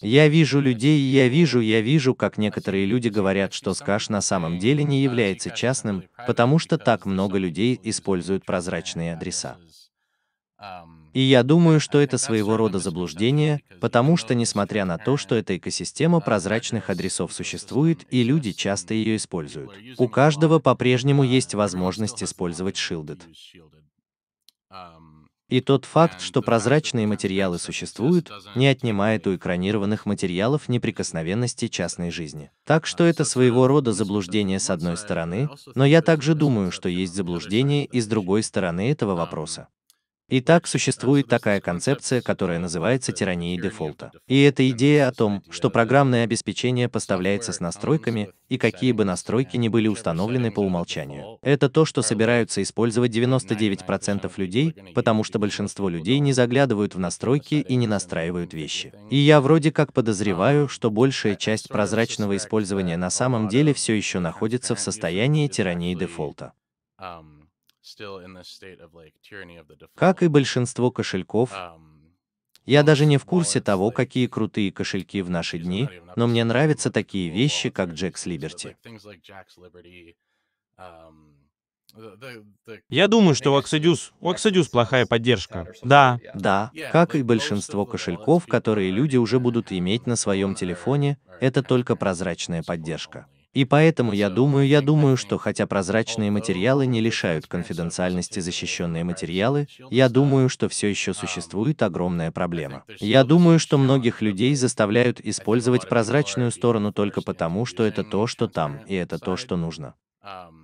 [SPEAKER 2] Я вижу людей, я вижу, я вижу, как некоторые люди говорят, что скаш на самом деле не является частным, потому что так много людей используют прозрачные адреса. И я думаю, что это своего рода заблуждение, потому что несмотря на то, что эта экосистема прозрачных адресов существует и люди часто ее используют, у каждого по-прежнему есть возможность использовать Shielded. И тот факт, что прозрачные материалы существуют, не отнимает у экранированных материалов неприкосновенности частной жизни. Так что это своего рода заблуждение с одной стороны, но я также думаю, что есть заблуждение и с другой стороны этого um, вопроса. Итак, существует такая концепция, которая называется тиранией дефолта. И это идея о том, что программное обеспечение поставляется с настройками, и какие бы настройки ни были установлены по умолчанию. Это то, что собираются использовать 99% людей, потому что большинство людей не заглядывают в настройки и не настраивают вещи. И я вроде как подозреваю, что большая часть прозрачного использования на самом деле все еще находится в состоянии тирании дефолта. Как и большинство кошельков, um, я даже не в курсе того, какие крутые кошельки в наши дни, но мне нравятся такие вещи, как Jack's Liberty.
[SPEAKER 3] Um, я думаю, что у Oxydius, у
[SPEAKER 1] Oxydius плохая поддержка. Да. Да, как и большинство
[SPEAKER 2] кошельков, которые люди уже будут иметь на своем телефоне, это только прозрачная поддержка. И поэтому я думаю, я думаю, что хотя прозрачные материалы не лишают конфиденциальности защищенные материалы, я думаю, что все еще существует огромная проблема. Я думаю, что многих людей заставляют использовать прозрачную сторону только потому, что это то, что там, и это то, что нужно. Эм,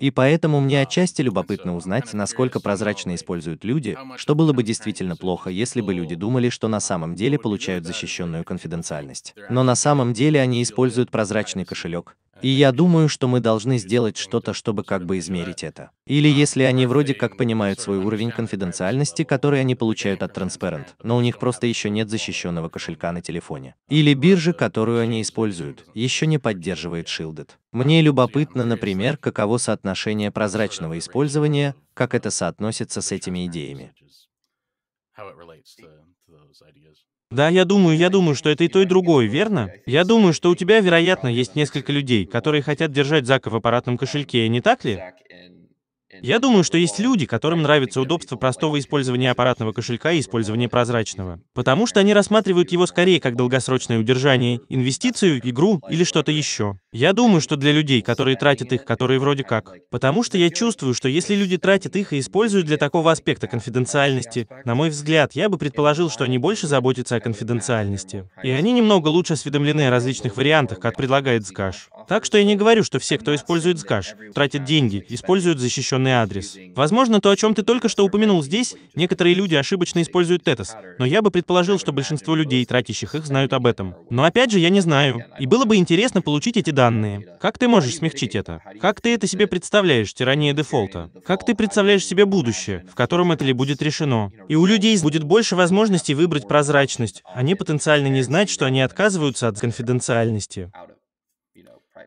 [SPEAKER 2] и поэтому мне um, отчасти любопытно узнать, насколько прозрачно используют люди, что было бы действительно плохо, если бы люди думали, что на самом деле получают защищенную конфиденциальность. Но на самом деле они используют прозрачный кошелек, и я думаю, что мы должны сделать что-то, чтобы как бы измерить это. Или если они вроде как понимают свой уровень конфиденциальности, который они получают от Transparent, но у них просто еще нет защищенного кошелька на телефоне. Или биржи, которую они используют, еще не поддерживает Shielded. Мне любопытно, например, каково соотношение прозрачного использования, как это соотносится с этими идеями.
[SPEAKER 3] how it relates to, to those
[SPEAKER 1] ideas. Да, я думаю, я думаю, что это и то, и другое, верно? Я думаю, что у тебя, вероятно, есть несколько людей, которые хотят держать Зака в аппаратном кошельке, не так ли? Я думаю, что есть люди, которым нравится удобство простого использования аппаратного кошелька и использования прозрачного, потому что они рассматривают его скорее как долгосрочное удержание, инвестицию, игру или что-то еще. Я думаю, что для людей, которые тратят их, которые вроде как. Потому что я чувствую, что если люди тратят их и используют для такого аспекта конфиденциальности, на мой взгляд, я бы предположил, что они больше заботятся о конфиденциальности. И они немного лучше осведомлены о различных вариантах, как предлагает Zcash. Так что я не говорю, что все, кто использует Zcash, тратят деньги, используют защищенные неверный адрес. Возможно, то, о чем ты только что упомянул здесь, некоторые люди ошибочно используют тетос, но я бы предположил, что большинство людей, тратящих их, знают об этом. Но опять же, я не знаю. И было бы интересно получить эти данные. Как ты можешь смягчить это? Как ты это себе представляешь, тирания дефолта? Как ты представляешь себе будущее, в котором это ли будет решено? И у людей будет больше возможностей выбрать прозрачность, а не потенциально не знать, что они отказываются от конфиденциальности.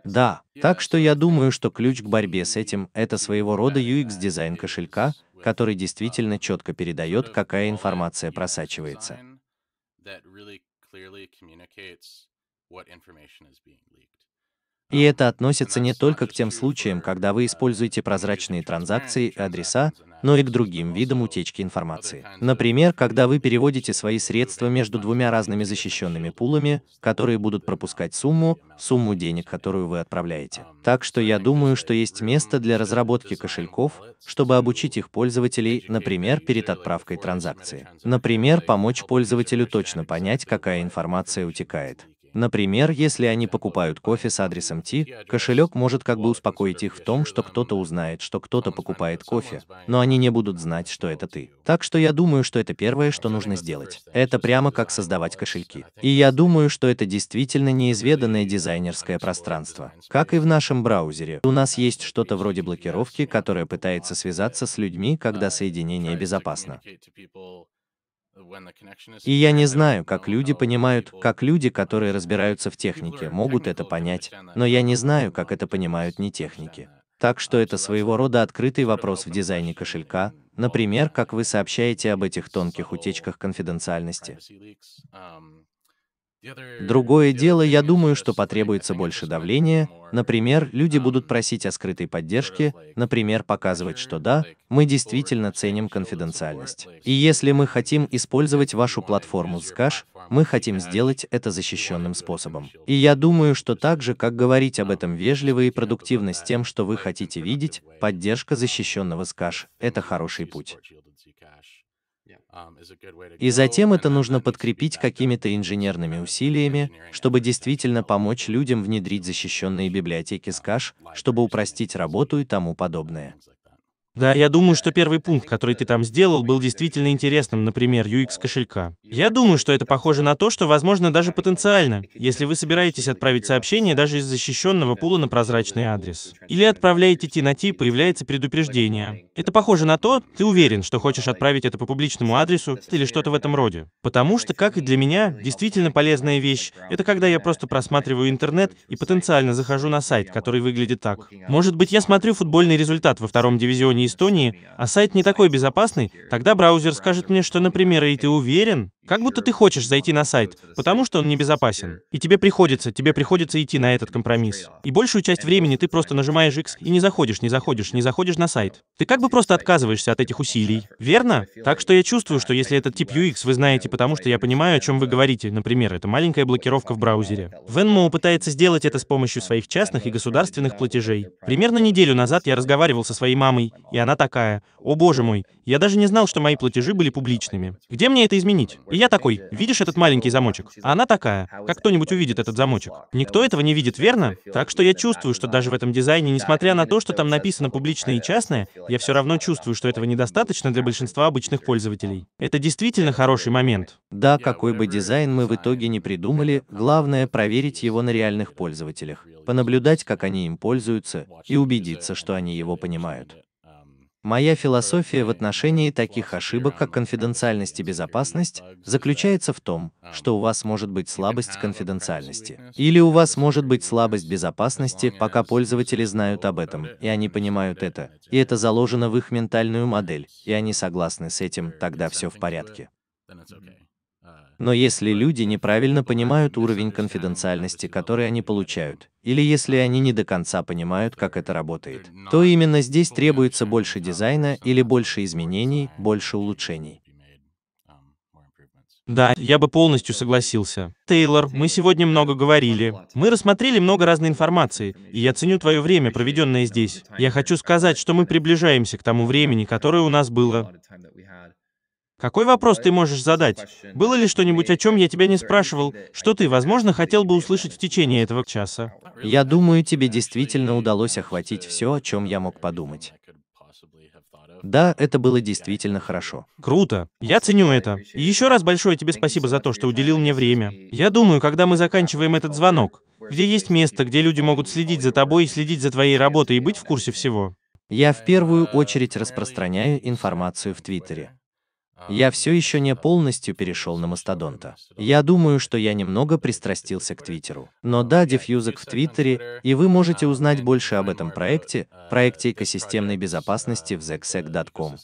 [SPEAKER 1] Да, так что я думаю, что ключ к борьбе с этим
[SPEAKER 2] – это своего рода UX-дизайн кошелька, который действительно четко передает, какая информация просачивается. И это относится не только к тем случаям, когда вы используете прозрачные транзакции и адреса, но и к другим видам утечки информации. Например, когда вы переводите свои средства между двумя разными защищенными пулами, которые будут пропускать сумму, сумму денег, которую вы отправляете. Так что я думаю, что есть место для разработки кошельков, чтобы обучить их пользователей, например, перед отправкой транзакции. Например, помочь пользователю точно понять, какая информация утекает. Например, если они покупают кофе с адресом T, кошелек может как бы успокоить их в том, что кто-то узнает, что кто-то покупает кофе, но они не будут знать, что это ты. Так что я думаю, что это первое, что нужно сделать. Это прямо как создавать кошельки. И я думаю, что это действительно неизведанное дизайнерское пространство. Как и в нашем браузере, у нас есть что-то вроде блокировки, которая пытается связаться с людьми, когда соединение безопасно. И я не знаю, как um, люди понимают, как люди, которые разбираются в технике, могут это понять, но я не знаю, как это понимают не техники. Так что um, это своего рода открытый вопрос в дизайне кошелька, например, как вы сообщаете об этих тонких утечках конфиденциальности. Другое дело, я думаю, что потребуется больше давления, например, люди будут просить о скрытой поддержке, например, показывать, что да, мы действительно ценим конфиденциальность. И если мы хотим использовать вашу платформу Zcash, мы хотим сделать это защищенным способом. И я думаю, что так же, как говорить об этом вежливо и продуктивно с тем, что вы хотите видеть, поддержка защищенного Zcash – это хороший путь.
[SPEAKER 3] Um, и
[SPEAKER 2] затем это нужно подкрепить какими-то инженерными uh, усилиями, чтобы действительно помочь людям внедрить защищенные библиотеки um, с кэш, чтобы упростить работу и тому
[SPEAKER 1] подобное. Да, я думаю, что первый пункт, который ты там сделал, был действительно интересным, например, UX кошелька. Я думаю, что это похоже на то, что возможно даже потенциально, если вы собираетесь отправить сообщение даже из защищенного пула на прозрачный адрес. Или отправляете T на T, появляется предупреждение. Это похоже на то, ты уверен, что хочешь отправить это по публичному адресу или что-то в этом роде. Потому что, как и для меня, действительно полезная вещь — это когда я просто просматриваю интернет и потенциально захожу на сайт, который выглядит так. Может быть, я смотрю футбольный результат во втором дивизионе Эстонии, а сайт не такой безопасный, тогда браузер скажет мне, что, например, и ты уверен, как будто ты хочешь зайти на сайт, потому что он небезопасен. И тебе приходится, тебе приходится идти на этот компромисс. И большую часть времени ты просто нажимаешь X и не заходишь, не заходишь, не заходишь на сайт. Ты как бы просто отказываешься от этих усилий, верно? Так что я чувствую, что если этот тип UX вы знаете, потому что я понимаю, о чем вы говорите, например, это маленькая блокировка в браузере. Venmo пытается сделать это с помощью своих частных и государственных платежей. Примерно неделю назад я разговаривал со своей мамой, и она такая, о боже мой, я даже не знал, что мои платежи были публичными. Где мне это изменить? И я такой, видишь этот маленький замочек? А она такая, как кто-нибудь увидит этот замочек? Никто этого не видит, верно? Так что я чувствую, что даже в этом дизайне, несмотря на то, что там написано публичное и частное, я все равно чувствую, что этого недостаточно для большинства обычных пользователей. Это действительно хороший момент. Да, какой бы дизайн мы в итоге не придумали, главное проверить
[SPEAKER 2] его на реальных пользователях, понаблюдать, как они им пользуются, и убедиться, что они его понимают. Моя философия в отношении таких ошибок, как конфиденциальность и безопасность, заключается в том, что у вас может быть слабость конфиденциальности. Или у вас может быть слабость безопасности, пока пользователи знают об этом, и они понимают это, и это заложено в их ментальную модель, и они согласны с этим, тогда все в порядке. Но если люди неправильно понимают уровень конфиденциальности, который они получают, или если они не до конца понимают, как это работает, то именно здесь требуется больше дизайна или больше изменений, больше улучшений.
[SPEAKER 1] Да, я бы полностью согласился. Тейлор, мы сегодня много говорили. Мы рассмотрели много разной информации, и я ценю твое время, проведенное здесь. Я хочу сказать, что мы приближаемся к тому времени, которое у нас было. Какой вопрос ты можешь задать? Было ли что-нибудь, о чем я тебя не спрашивал? Что ты, возможно, хотел бы услышать в течение этого часа? Я думаю, тебе действительно удалось охватить все, о чем я мог
[SPEAKER 2] подумать. Да, это было действительно хорошо. Круто.
[SPEAKER 1] Я ценю это. И еще раз большое тебе спасибо за то, что уделил мне время. Я думаю, когда мы заканчиваем этот звонок, где есть место, где люди могут следить за тобой и следить за твоей работой и быть в курсе всего.
[SPEAKER 2] Я в первую очередь распространяю информацию в Твиттере. Я все еще не полностью перешел на Мастодонта. Я думаю, что я немного пристрастился к Твиттеру. Но да, диффьюзок в Твиттере, и вы можете узнать больше об этом проекте, проекте экосистемной
[SPEAKER 1] безопасности в zexec.com.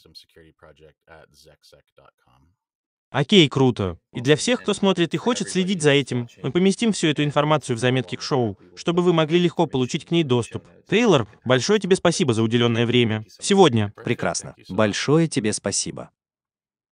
[SPEAKER 1] Окей, круто. И для всех, кто смотрит и хочет следить за этим, мы поместим всю эту информацию в заметки к шоу, чтобы вы могли легко получить к ней доступ. Тейлор, большое тебе спасибо за уделенное время. Сегодня. Прекрасно. Большое тебе спасибо.